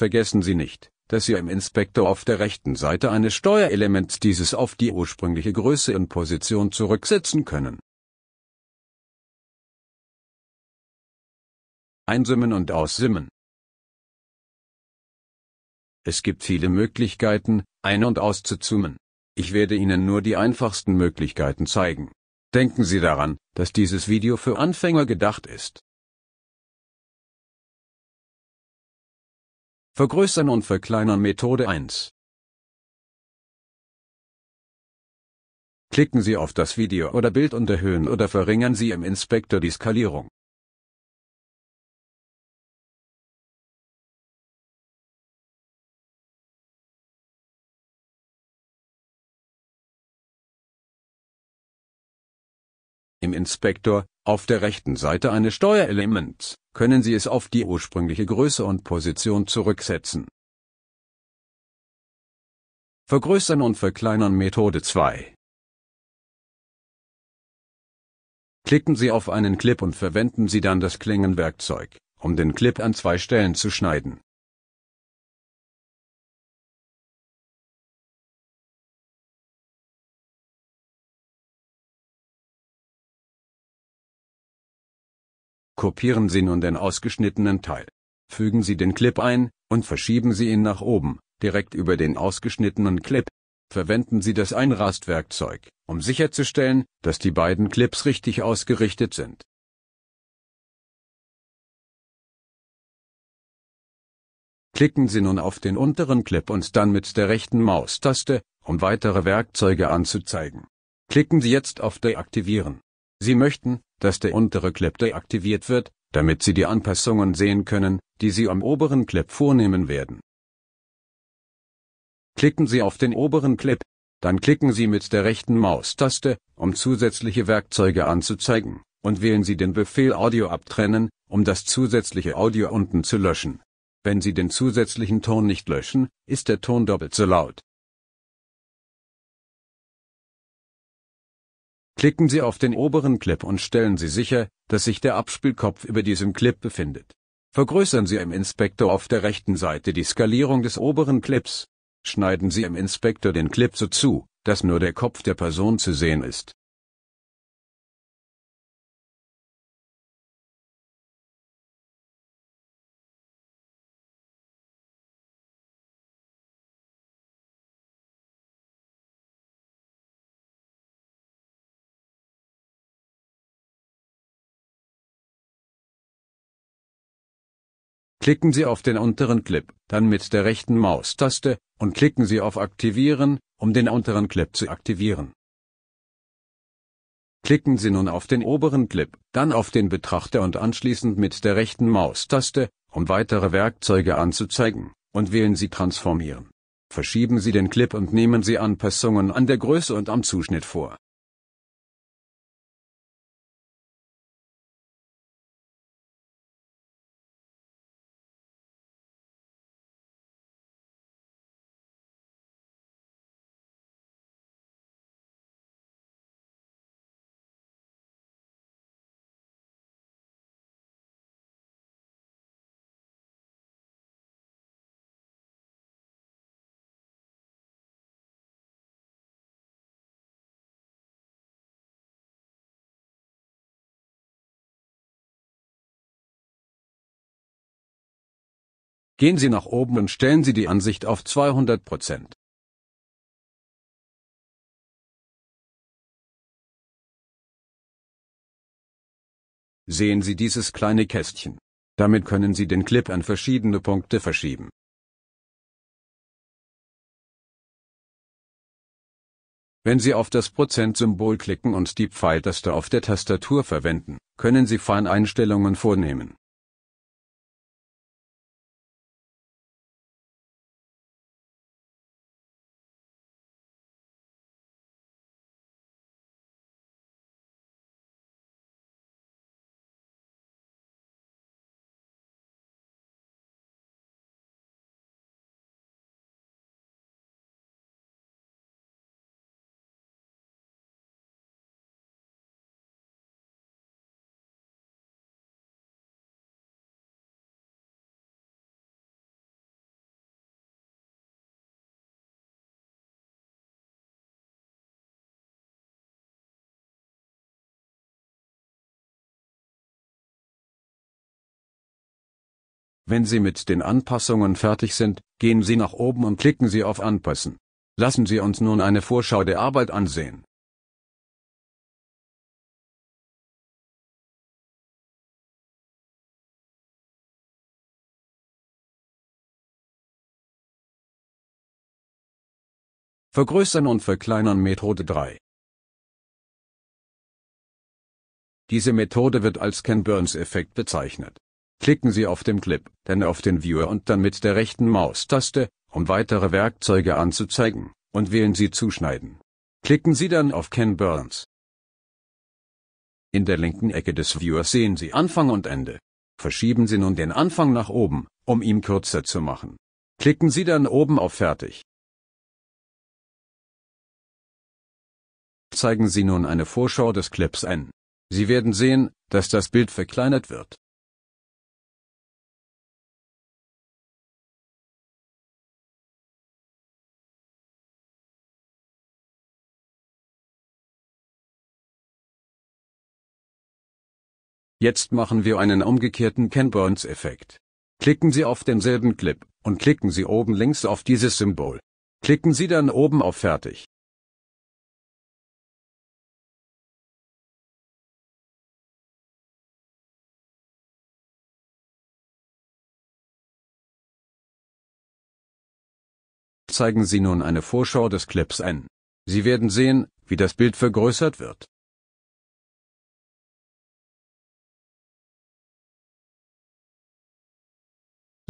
Vergessen Sie nicht, dass Sie im Inspektor auf der rechten Seite eines Steuerelements dieses auf die ursprüngliche Größe und Position zurücksetzen können. Einsimmen und Aussimmen Es gibt viele Möglichkeiten, ein- und auszuzoomen. Ich werde Ihnen nur die einfachsten Möglichkeiten zeigen. Denken Sie daran, dass dieses Video für Anfänger gedacht ist. Vergrößern und Verkleinern Methode 1. Klicken Sie auf das Video oder Bild und erhöhen oder verringern Sie im Inspektor die Skalierung. dem Inspektor, auf der rechten Seite eines Steuerelements, können Sie es auf die ursprüngliche Größe und Position zurücksetzen. Vergrößern und Verkleinern Methode 2 Klicken Sie auf einen Clip und verwenden Sie dann das Klingenwerkzeug, um den Clip an zwei Stellen zu schneiden. Kopieren Sie nun den ausgeschnittenen Teil. Fügen Sie den Clip ein und verschieben Sie ihn nach oben, direkt über den ausgeschnittenen Clip. Verwenden Sie das Einrastwerkzeug, um sicherzustellen, dass die beiden Clips richtig ausgerichtet sind. Klicken Sie nun auf den unteren Clip und dann mit der rechten Maustaste, um weitere Werkzeuge anzuzeigen. Klicken Sie jetzt auf Deaktivieren. Sie möchten, dass der untere Clip deaktiviert wird, damit Sie die Anpassungen sehen können, die Sie am oberen Clip vornehmen werden. Klicken Sie auf den oberen Clip, dann klicken Sie mit der rechten Maustaste, um zusätzliche Werkzeuge anzuzeigen, und wählen Sie den Befehl Audio abtrennen, um das zusätzliche Audio unten zu löschen. Wenn Sie den zusätzlichen Ton nicht löschen, ist der Ton doppelt so laut. Klicken Sie auf den oberen Clip und stellen Sie sicher, dass sich der Abspielkopf über diesem Clip befindet. Vergrößern Sie im Inspektor auf der rechten Seite die Skalierung des oberen Clips. Schneiden Sie im Inspektor den Clip so zu, dass nur der Kopf der Person zu sehen ist. Klicken Sie auf den unteren Clip, dann mit der rechten Maustaste, und klicken Sie auf Aktivieren, um den unteren Clip zu aktivieren. Klicken Sie nun auf den oberen Clip, dann auf den Betrachter und anschließend mit der rechten Maustaste, um weitere Werkzeuge anzuzeigen, und wählen Sie Transformieren. Verschieben Sie den Clip und nehmen Sie Anpassungen an der Größe und am Zuschnitt vor Gehen Sie nach oben und stellen Sie die Ansicht auf 200%. Sehen Sie dieses kleine Kästchen. Damit können Sie den Clip an verschiedene Punkte verschieben. Wenn Sie auf das Prozentsymbol klicken und die Pfeiltaste auf der Tastatur verwenden, können Sie Feineinstellungen vornehmen. Wenn Sie mit den Anpassungen fertig sind, gehen Sie nach oben und klicken Sie auf Anpassen. Lassen Sie uns nun eine Vorschau der Arbeit ansehen. Vergrößern und Verkleinern Methode 3 Diese Methode wird als Ken-Burns-Effekt bezeichnet. Klicken Sie auf dem Clip, dann auf den Viewer und dann mit der rechten Maustaste, um weitere Werkzeuge anzuzeigen, und wählen Sie Zuschneiden. Klicken Sie dann auf Ken Burns. In der linken Ecke des Viewers sehen Sie Anfang und Ende. Verschieben Sie nun den Anfang nach oben, um ihn kürzer zu machen. Klicken Sie dann oben auf Fertig. Zeigen Sie nun eine Vorschau des Clips ein. Sie werden sehen, dass das Bild verkleinert wird. Jetzt machen wir einen umgekehrten Ken Burns Effekt. Klicken Sie auf denselben Clip und klicken Sie oben links auf dieses Symbol. Klicken Sie dann oben auf Fertig. Zeigen Sie nun eine Vorschau des Clips ein. Sie werden sehen, wie das Bild vergrößert wird.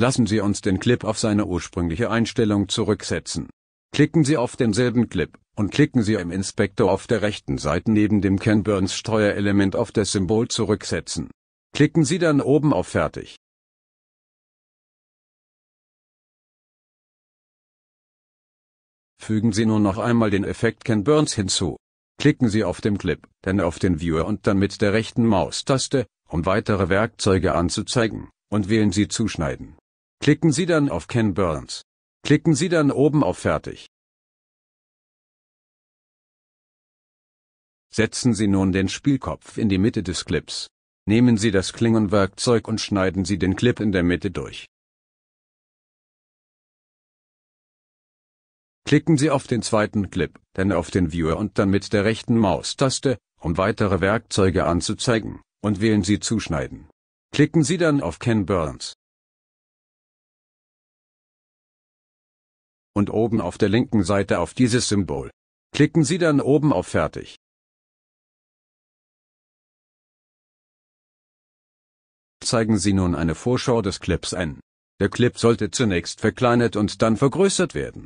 Lassen Sie uns den Clip auf seine ursprüngliche Einstellung zurücksetzen. Klicken Sie auf denselben Clip, und klicken Sie im Inspektor auf der rechten Seite neben dem Ken Burns Steuerelement auf das Symbol Zurücksetzen. Klicken Sie dann oben auf Fertig. Fügen Sie nun noch einmal den Effekt Ken Burns hinzu. Klicken Sie auf dem Clip, dann auf den Viewer und dann mit der rechten Maustaste, um weitere Werkzeuge anzuzeigen, und wählen Sie Zuschneiden. Klicken Sie dann auf Ken Burns. Klicken Sie dann oben auf Fertig. Setzen Sie nun den Spielkopf in die Mitte des Clips. Nehmen Sie das Klingenwerkzeug und schneiden Sie den Clip in der Mitte durch. Klicken Sie auf den zweiten Clip, dann auf den Viewer und dann mit der rechten Maustaste, um weitere Werkzeuge anzuzeigen, und wählen Sie Zuschneiden. Klicken Sie dann auf Ken Burns. und oben auf der linken Seite auf dieses Symbol. Klicken Sie dann oben auf Fertig. Zeigen Sie nun eine Vorschau des Clips an. Der Clip sollte zunächst verkleinert und dann vergrößert werden.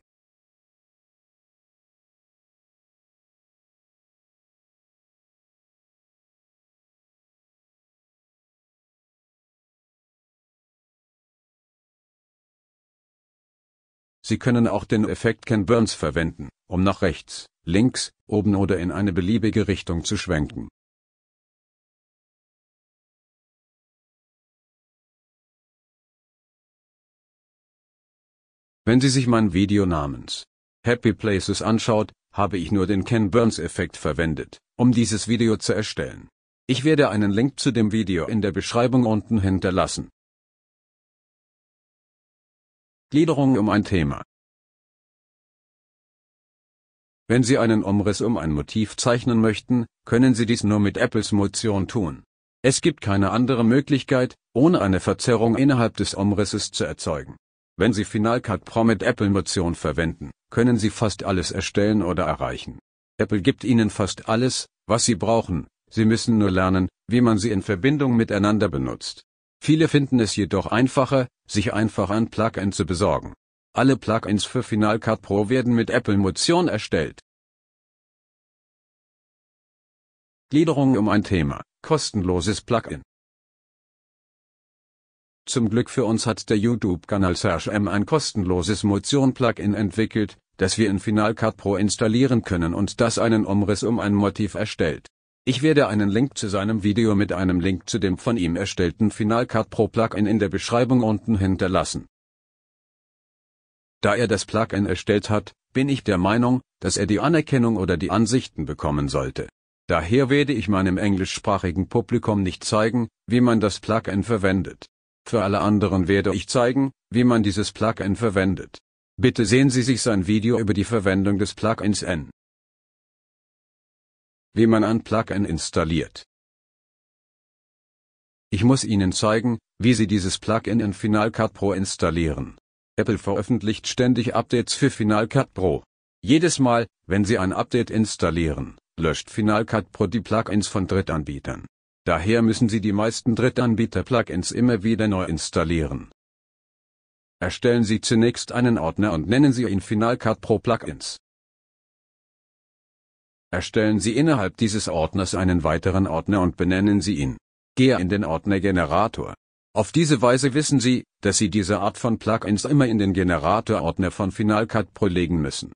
Sie können auch den Effekt Ken Burns verwenden, um nach rechts, links, oben oder in eine beliebige Richtung zu schwenken. Wenn Sie sich mein Video namens Happy Places anschaut, habe ich nur den Ken Burns Effekt verwendet, um dieses Video zu erstellen. Ich werde einen Link zu dem Video in der Beschreibung unten hinterlassen. Gliederung um ein Thema. Wenn Sie einen Umriss um ein Motiv zeichnen möchten, können Sie dies nur mit Apples Motion tun. Es gibt keine andere Möglichkeit, ohne eine Verzerrung innerhalb des Umrisses zu erzeugen. Wenn Sie Final Cut Pro mit Apple Motion verwenden, können Sie fast alles erstellen oder erreichen. Apple gibt Ihnen fast alles, was Sie brauchen, Sie müssen nur lernen, wie man sie in Verbindung miteinander benutzt. Viele finden es jedoch einfacher, sich einfach ein Plugin zu besorgen. Alle Plugins für Final Cut Pro werden mit Apple Motion erstellt. Gliederung um ein Thema, kostenloses Plugin. Zum Glück für uns hat der YouTube-Kanal Serge M ein kostenloses Motion-Plugin entwickelt, das wir in Final Cut Pro installieren können und das einen Umriss um ein Motiv erstellt. Ich werde einen Link zu seinem Video mit einem Link zu dem von ihm erstellten Final Cut Pro Plugin in der Beschreibung unten hinterlassen. Da er das Plugin erstellt hat, bin ich der Meinung, dass er die Anerkennung oder die Ansichten bekommen sollte. Daher werde ich meinem englischsprachigen Publikum nicht zeigen, wie man das Plugin verwendet. Für alle anderen werde ich zeigen, wie man dieses Plugin verwendet. Bitte sehen Sie sich sein Video über die Verwendung des Plugins an wie man ein Plugin installiert. Ich muss Ihnen zeigen, wie Sie dieses Plugin in Final Cut Pro installieren. Apple veröffentlicht ständig Updates für Final Cut Pro. Jedes Mal, wenn Sie ein Update installieren, löscht Final Cut Pro die Plugins von Drittanbietern. Daher müssen Sie die meisten Drittanbieter-Plugins immer wieder neu installieren. Erstellen Sie zunächst einen Ordner und nennen Sie ihn Final Cut Pro Plugins. Erstellen Sie innerhalb dieses Ordners einen weiteren Ordner und benennen Sie ihn. Gehe in den Ordner Generator. Auf diese Weise wissen Sie, dass Sie diese Art von Plugins immer in den Generator-Ordner von Final Cut Pro legen müssen.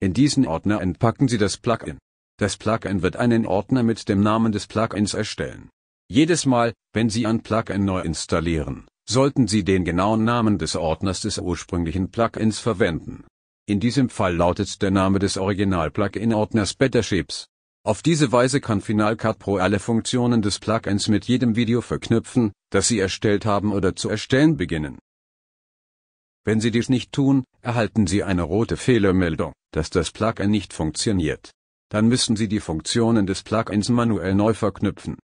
In diesen Ordner entpacken Sie das Plugin. Das Plugin wird einen Ordner mit dem Namen des Plugins erstellen. Jedes Mal, wenn Sie ein Plugin neu installieren, sollten Sie den genauen Namen des Ordners des ursprünglichen Plugins verwenden. In diesem Fall lautet der Name des Original-Plugin-Ordners Bettershapes. Auf diese Weise kann Final Cut Pro alle Funktionen des Plugins mit jedem Video verknüpfen, das Sie erstellt haben oder zu erstellen beginnen. Wenn Sie dies nicht tun, erhalten Sie eine rote Fehlermeldung, dass das Plugin nicht funktioniert. Dann müssen Sie die Funktionen des Plugins manuell neu verknüpfen.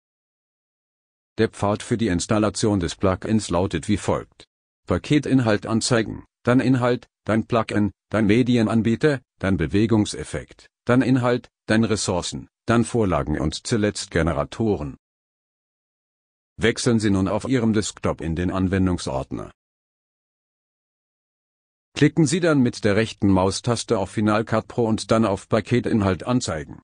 Der Pfad für die Installation des Plugins lautet wie folgt. Paketinhalt anzeigen, dann Inhalt, dein Plugin, dein Medienanbieter, dein Bewegungseffekt, dein Inhalt, dein Ressourcen, dein Vorlagen und zuletzt Generatoren. Wechseln Sie nun auf Ihrem Desktop in den Anwendungsordner. Klicken Sie dann mit der rechten Maustaste auf Final Cut Pro und dann auf Paketinhalt anzeigen.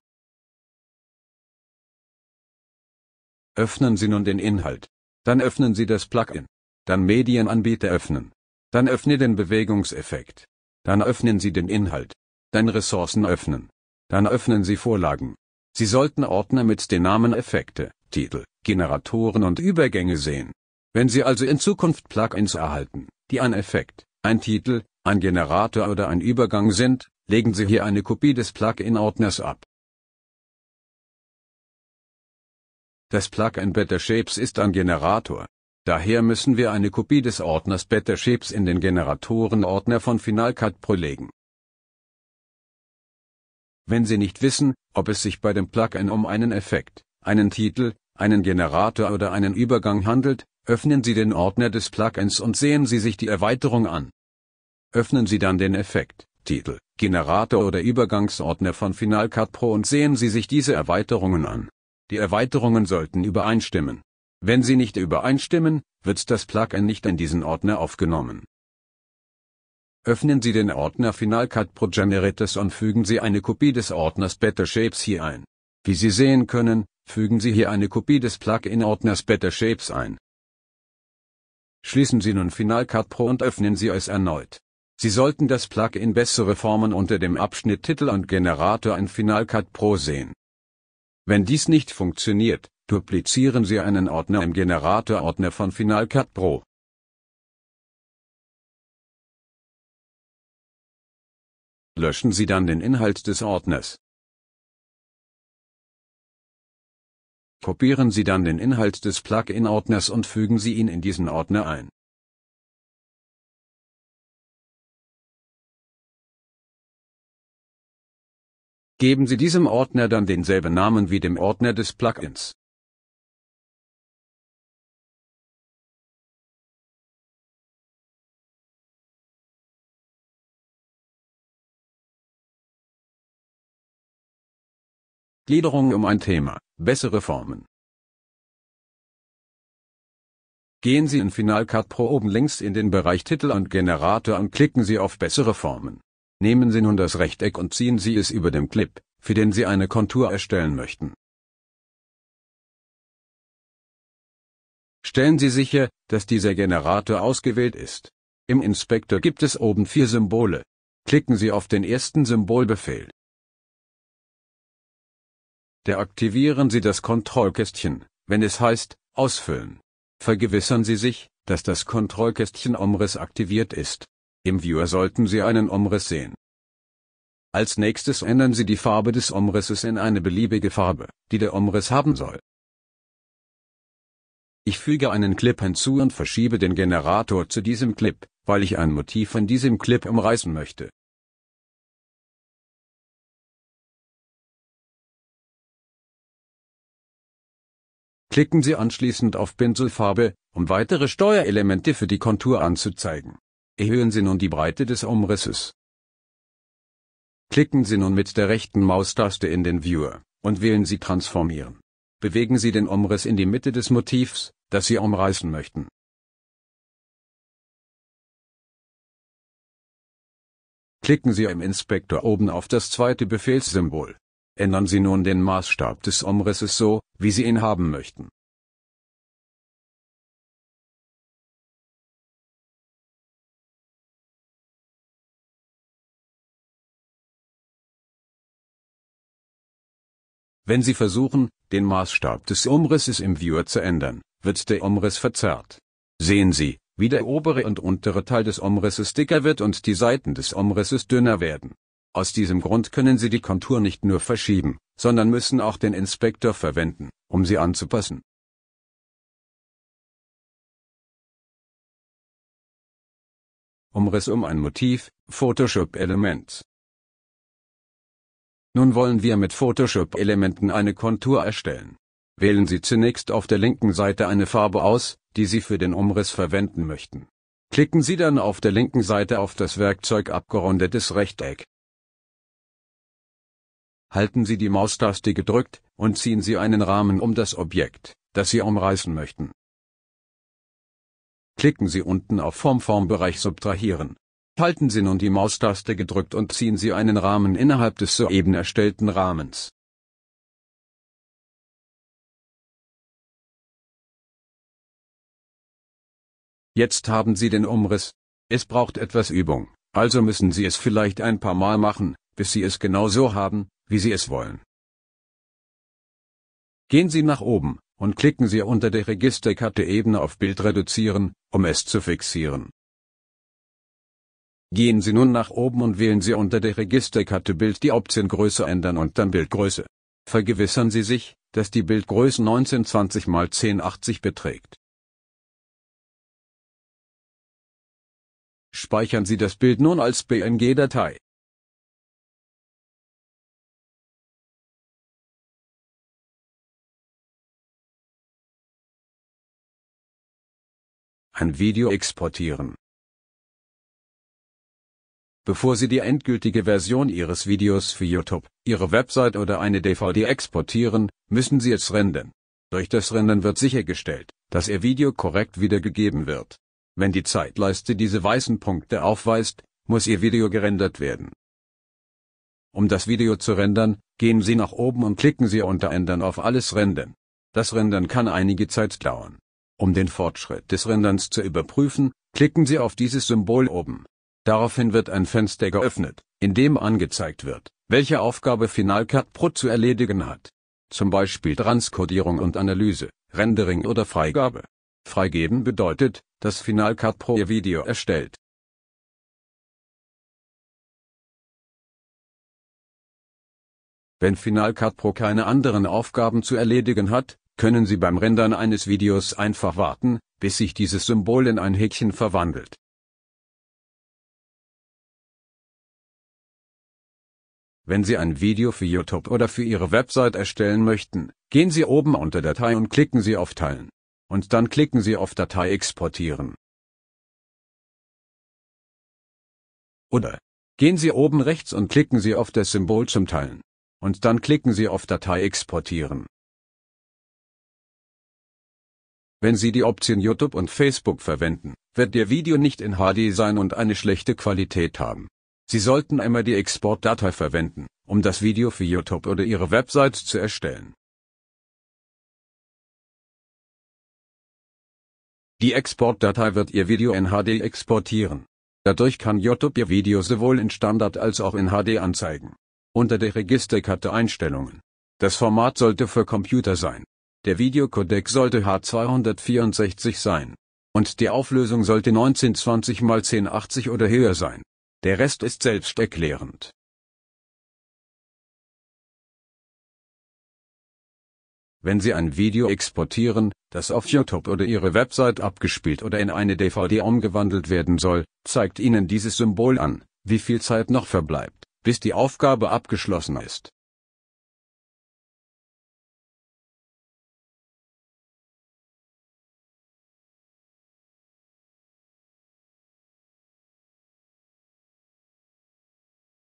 Öffnen Sie nun den Inhalt. Dann öffnen Sie das Plugin. Dann Medienanbieter öffnen. Dann öffne den Bewegungseffekt. Dann öffnen Sie den Inhalt. Dann Ressourcen öffnen. Dann öffnen Sie Vorlagen. Sie sollten Ordner mit den Namen Effekte, Titel, Generatoren und Übergänge sehen. Wenn Sie also in Zukunft Plugins erhalten, die ein Effekt, ein Titel, ein Generator oder ein Übergang sind, legen Sie hier eine Kopie des Plugin-Ordners ab. Das Plugin Better Shapes ist ein Generator, Daher müssen wir eine Kopie des Ordners Bettershapes in den Generatorenordner von Final Cut Pro legen. Wenn Sie nicht wissen, ob es sich bei dem Plugin um einen Effekt, einen Titel, einen Generator oder einen Übergang handelt, öffnen Sie den Ordner des Plugins und sehen Sie sich die Erweiterung an. Öffnen Sie dann den Effekt, Titel, Generator oder Übergangsordner von Final Cut Pro und sehen Sie sich diese Erweiterungen an. Die Erweiterungen sollten übereinstimmen. Wenn sie nicht übereinstimmen, wird das Plugin nicht in diesen Ordner aufgenommen. Öffnen Sie den Ordner Final Cut Pro Generators und fügen Sie eine Kopie des Ordners Better Shapes hier ein. Wie Sie sehen können, fügen Sie hier eine Kopie des Plugin-Ordners Better Shapes ein. Schließen Sie nun Final Cut Pro und öffnen Sie es erneut. Sie sollten das Plugin Bessere Formen unter dem Abschnitt Titel und Generator in Final Cut Pro sehen. Wenn dies nicht funktioniert, Duplizieren Sie einen Ordner im Generator-Ordner von Final Cut Pro. Löschen Sie dann den Inhalt des Ordners. Kopieren Sie dann den Inhalt des Plugin-Ordners und fügen Sie ihn in diesen Ordner ein. Geben Sie diesem Ordner dann denselben Namen wie dem Ordner des Plugins. Gliederung um ein Thema, bessere Formen. Gehen Sie in Final Cut Pro oben links in den Bereich Titel und Generator und klicken Sie auf bessere Formen. Nehmen Sie nun das Rechteck und ziehen Sie es über dem Clip, für den Sie eine Kontur erstellen möchten. Stellen Sie sicher, dass dieser Generator ausgewählt ist. Im Inspektor gibt es oben vier Symbole. Klicken Sie auf den ersten Symbolbefehl deaktivieren Sie das Kontrollkästchen, wenn es heißt, ausfüllen. Vergewissern Sie sich, dass das Kontrollkästchen Omriss aktiviert ist. Im Viewer sollten Sie einen Omriss sehen. Als nächstes ändern Sie die Farbe des Omrisses in eine beliebige Farbe, die der Omriss haben soll. Ich füge einen Clip hinzu und verschiebe den Generator zu diesem Clip, weil ich ein Motiv in diesem Clip umreißen möchte. Klicken Sie anschließend auf Pinselfarbe, um weitere Steuerelemente für die Kontur anzuzeigen. Erhöhen Sie nun die Breite des Umrisses. Klicken Sie nun mit der rechten Maustaste in den Viewer und wählen Sie Transformieren. Bewegen Sie den Umriss in die Mitte des Motivs, das Sie umreißen möchten. Klicken Sie im Inspektor oben auf das zweite Befehlssymbol ändern Sie nun den Maßstab des Umrisses so, wie Sie ihn haben möchten. Wenn Sie versuchen, den Maßstab des Umrisses im Viewer zu ändern, wird der Umriss verzerrt. Sehen Sie, wie der obere und untere Teil des Umrisses dicker wird und die Seiten des Umrisses dünner werden. Aus diesem Grund können Sie die Kontur nicht nur verschieben, sondern müssen auch den Inspektor verwenden, um sie anzupassen. Umriss um ein Motiv, Photoshop-Element. Nun wollen wir mit Photoshop-Elementen eine Kontur erstellen. Wählen Sie zunächst auf der linken Seite eine Farbe aus, die Sie für den Umriss verwenden möchten. Klicken Sie dann auf der linken Seite auf das Werkzeug abgerundetes Rechteck halten Sie die Maustaste gedrückt und ziehen Sie einen Rahmen um das Objekt, das Sie umreißen möchten. Klicken Sie unten auf Vom Formbereich Subtrahieren. Halten Sie nun die Maustaste gedrückt und ziehen Sie einen Rahmen innerhalb des soeben erstellten Rahmens. Jetzt haben Sie den Umriss. Es braucht etwas Übung, also müssen Sie es vielleicht ein paar Mal machen, bis Sie es genau so haben, wie Sie es wollen. Gehen Sie nach oben und klicken Sie unter der Registerkarte Ebene auf Bild reduzieren, um es zu fixieren. Gehen Sie nun nach oben und wählen Sie unter der Registerkarte Bild die Option Größe ändern und dann Bildgröße. Vergewissern Sie sich, dass die Bildgröße 1920 x 1080 beträgt. Speichern Sie das Bild nun als bng datei Ein Video exportieren. Bevor Sie die endgültige Version Ihres Videos für YouTube, Ihre Website oder eine DVD exportieren, müssen Sie es rendern. Durch das Rendern wird sichergestellt, dass Ihr Video korrekt wiedergegeben wird. Wenn die Zeitleiste diese weißen Punkte aufweist, muss Ihr Video gerendert werden. Um das Video zu rendern, gehen Sie nach oben und klicken Sie unter Ändern auf Alles rendern. Das Rendern kann einige Zeit dauern. Um den Fortschritt des Renderns zu überprüfen, klicken Sie auf dieses Symbol oben. Daraufhin wird ein Fenster geöffnet, in dem angezeigt wird, welche Aufgabe Final Cut Pro zu erledigen hat. Zum Beispiel Transkodierung und Analyse, Rendering oder Freigabe. Freigeben bedeutet, dass Final Cut Pro Ihr Video erstellt. Wenn Final Cut Pro keine anderen Aufgaben zu erledigen hat, können Sie beim Rendern eines Videos einfach warten, bis sich dieses Symbol in ein Häkchen verwandelt. Wenn Sie ein Video für YouTube oder für Ihre Website erstellen möchten, gehen Sie oben unter Datei und klicken Sie auf Teilen. Und dann klicken Sie auf Datei exportieren. Oder gehen Sie oben rechts und klicken Sie auf das Symbol zum Teilen. Und dann klicken Sie auf Datei exportieren. Wenn Sie die Option YouTube und Facebook verwenden, wird Ihr Video nicht in HD sein und eine schlechte Qualität haben. Sie sollten einmal die Exportdatei verwenden, um das Video für YouTube oder Ihre Website zu erstellen. Die Exportdatei wird Ihr Video in HD exportieren. Dadurch kann YouTube Ihr Video sowohl in Standard als auch in HD anzeigen. Unter der Registerkarte Einstellungen. Das Format sollte für Computer sein. Der Videocodec sollte H264 sein. Und die Auflösung sollte 1920 x 1080 oder höher sein. Der Rest ist selbsterklärend. Wenn Sie ein Video exportieren, das auf YouTube oder Ihre Website abgespielt oder in eine DVD umgewandelt werden soll, zeigt Ihnen dieses Symbol an, wie viel Zeit noch verbleibt, bis die Aufgabe abgeschlossen ist.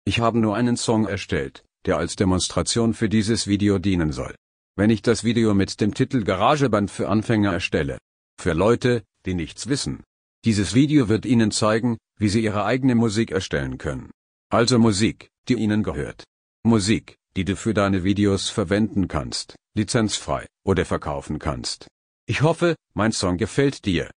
Ich habe nur einen Song erstellt, der als Demonstration für dieses Video dienen soll. Wenn ich das Video mit dem Titel Garageband für Anfänger erstelle. Für Leute, die nichts wissen. Dieses Video wird Ihnen zeigen, wie Sie Ihre eigene Musik erstellen können. Also Musik, die Ihnen gehört. Musik, die du für deine Videos verwenden kannst, lizenzfrei, oder verkaufen kannst. Ich hoffe, mein Song gefällt dir.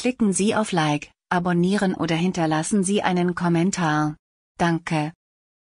Klicken Sie auf Like, abonnieren oder hinterlassen Sie einen Kommentar. Danke.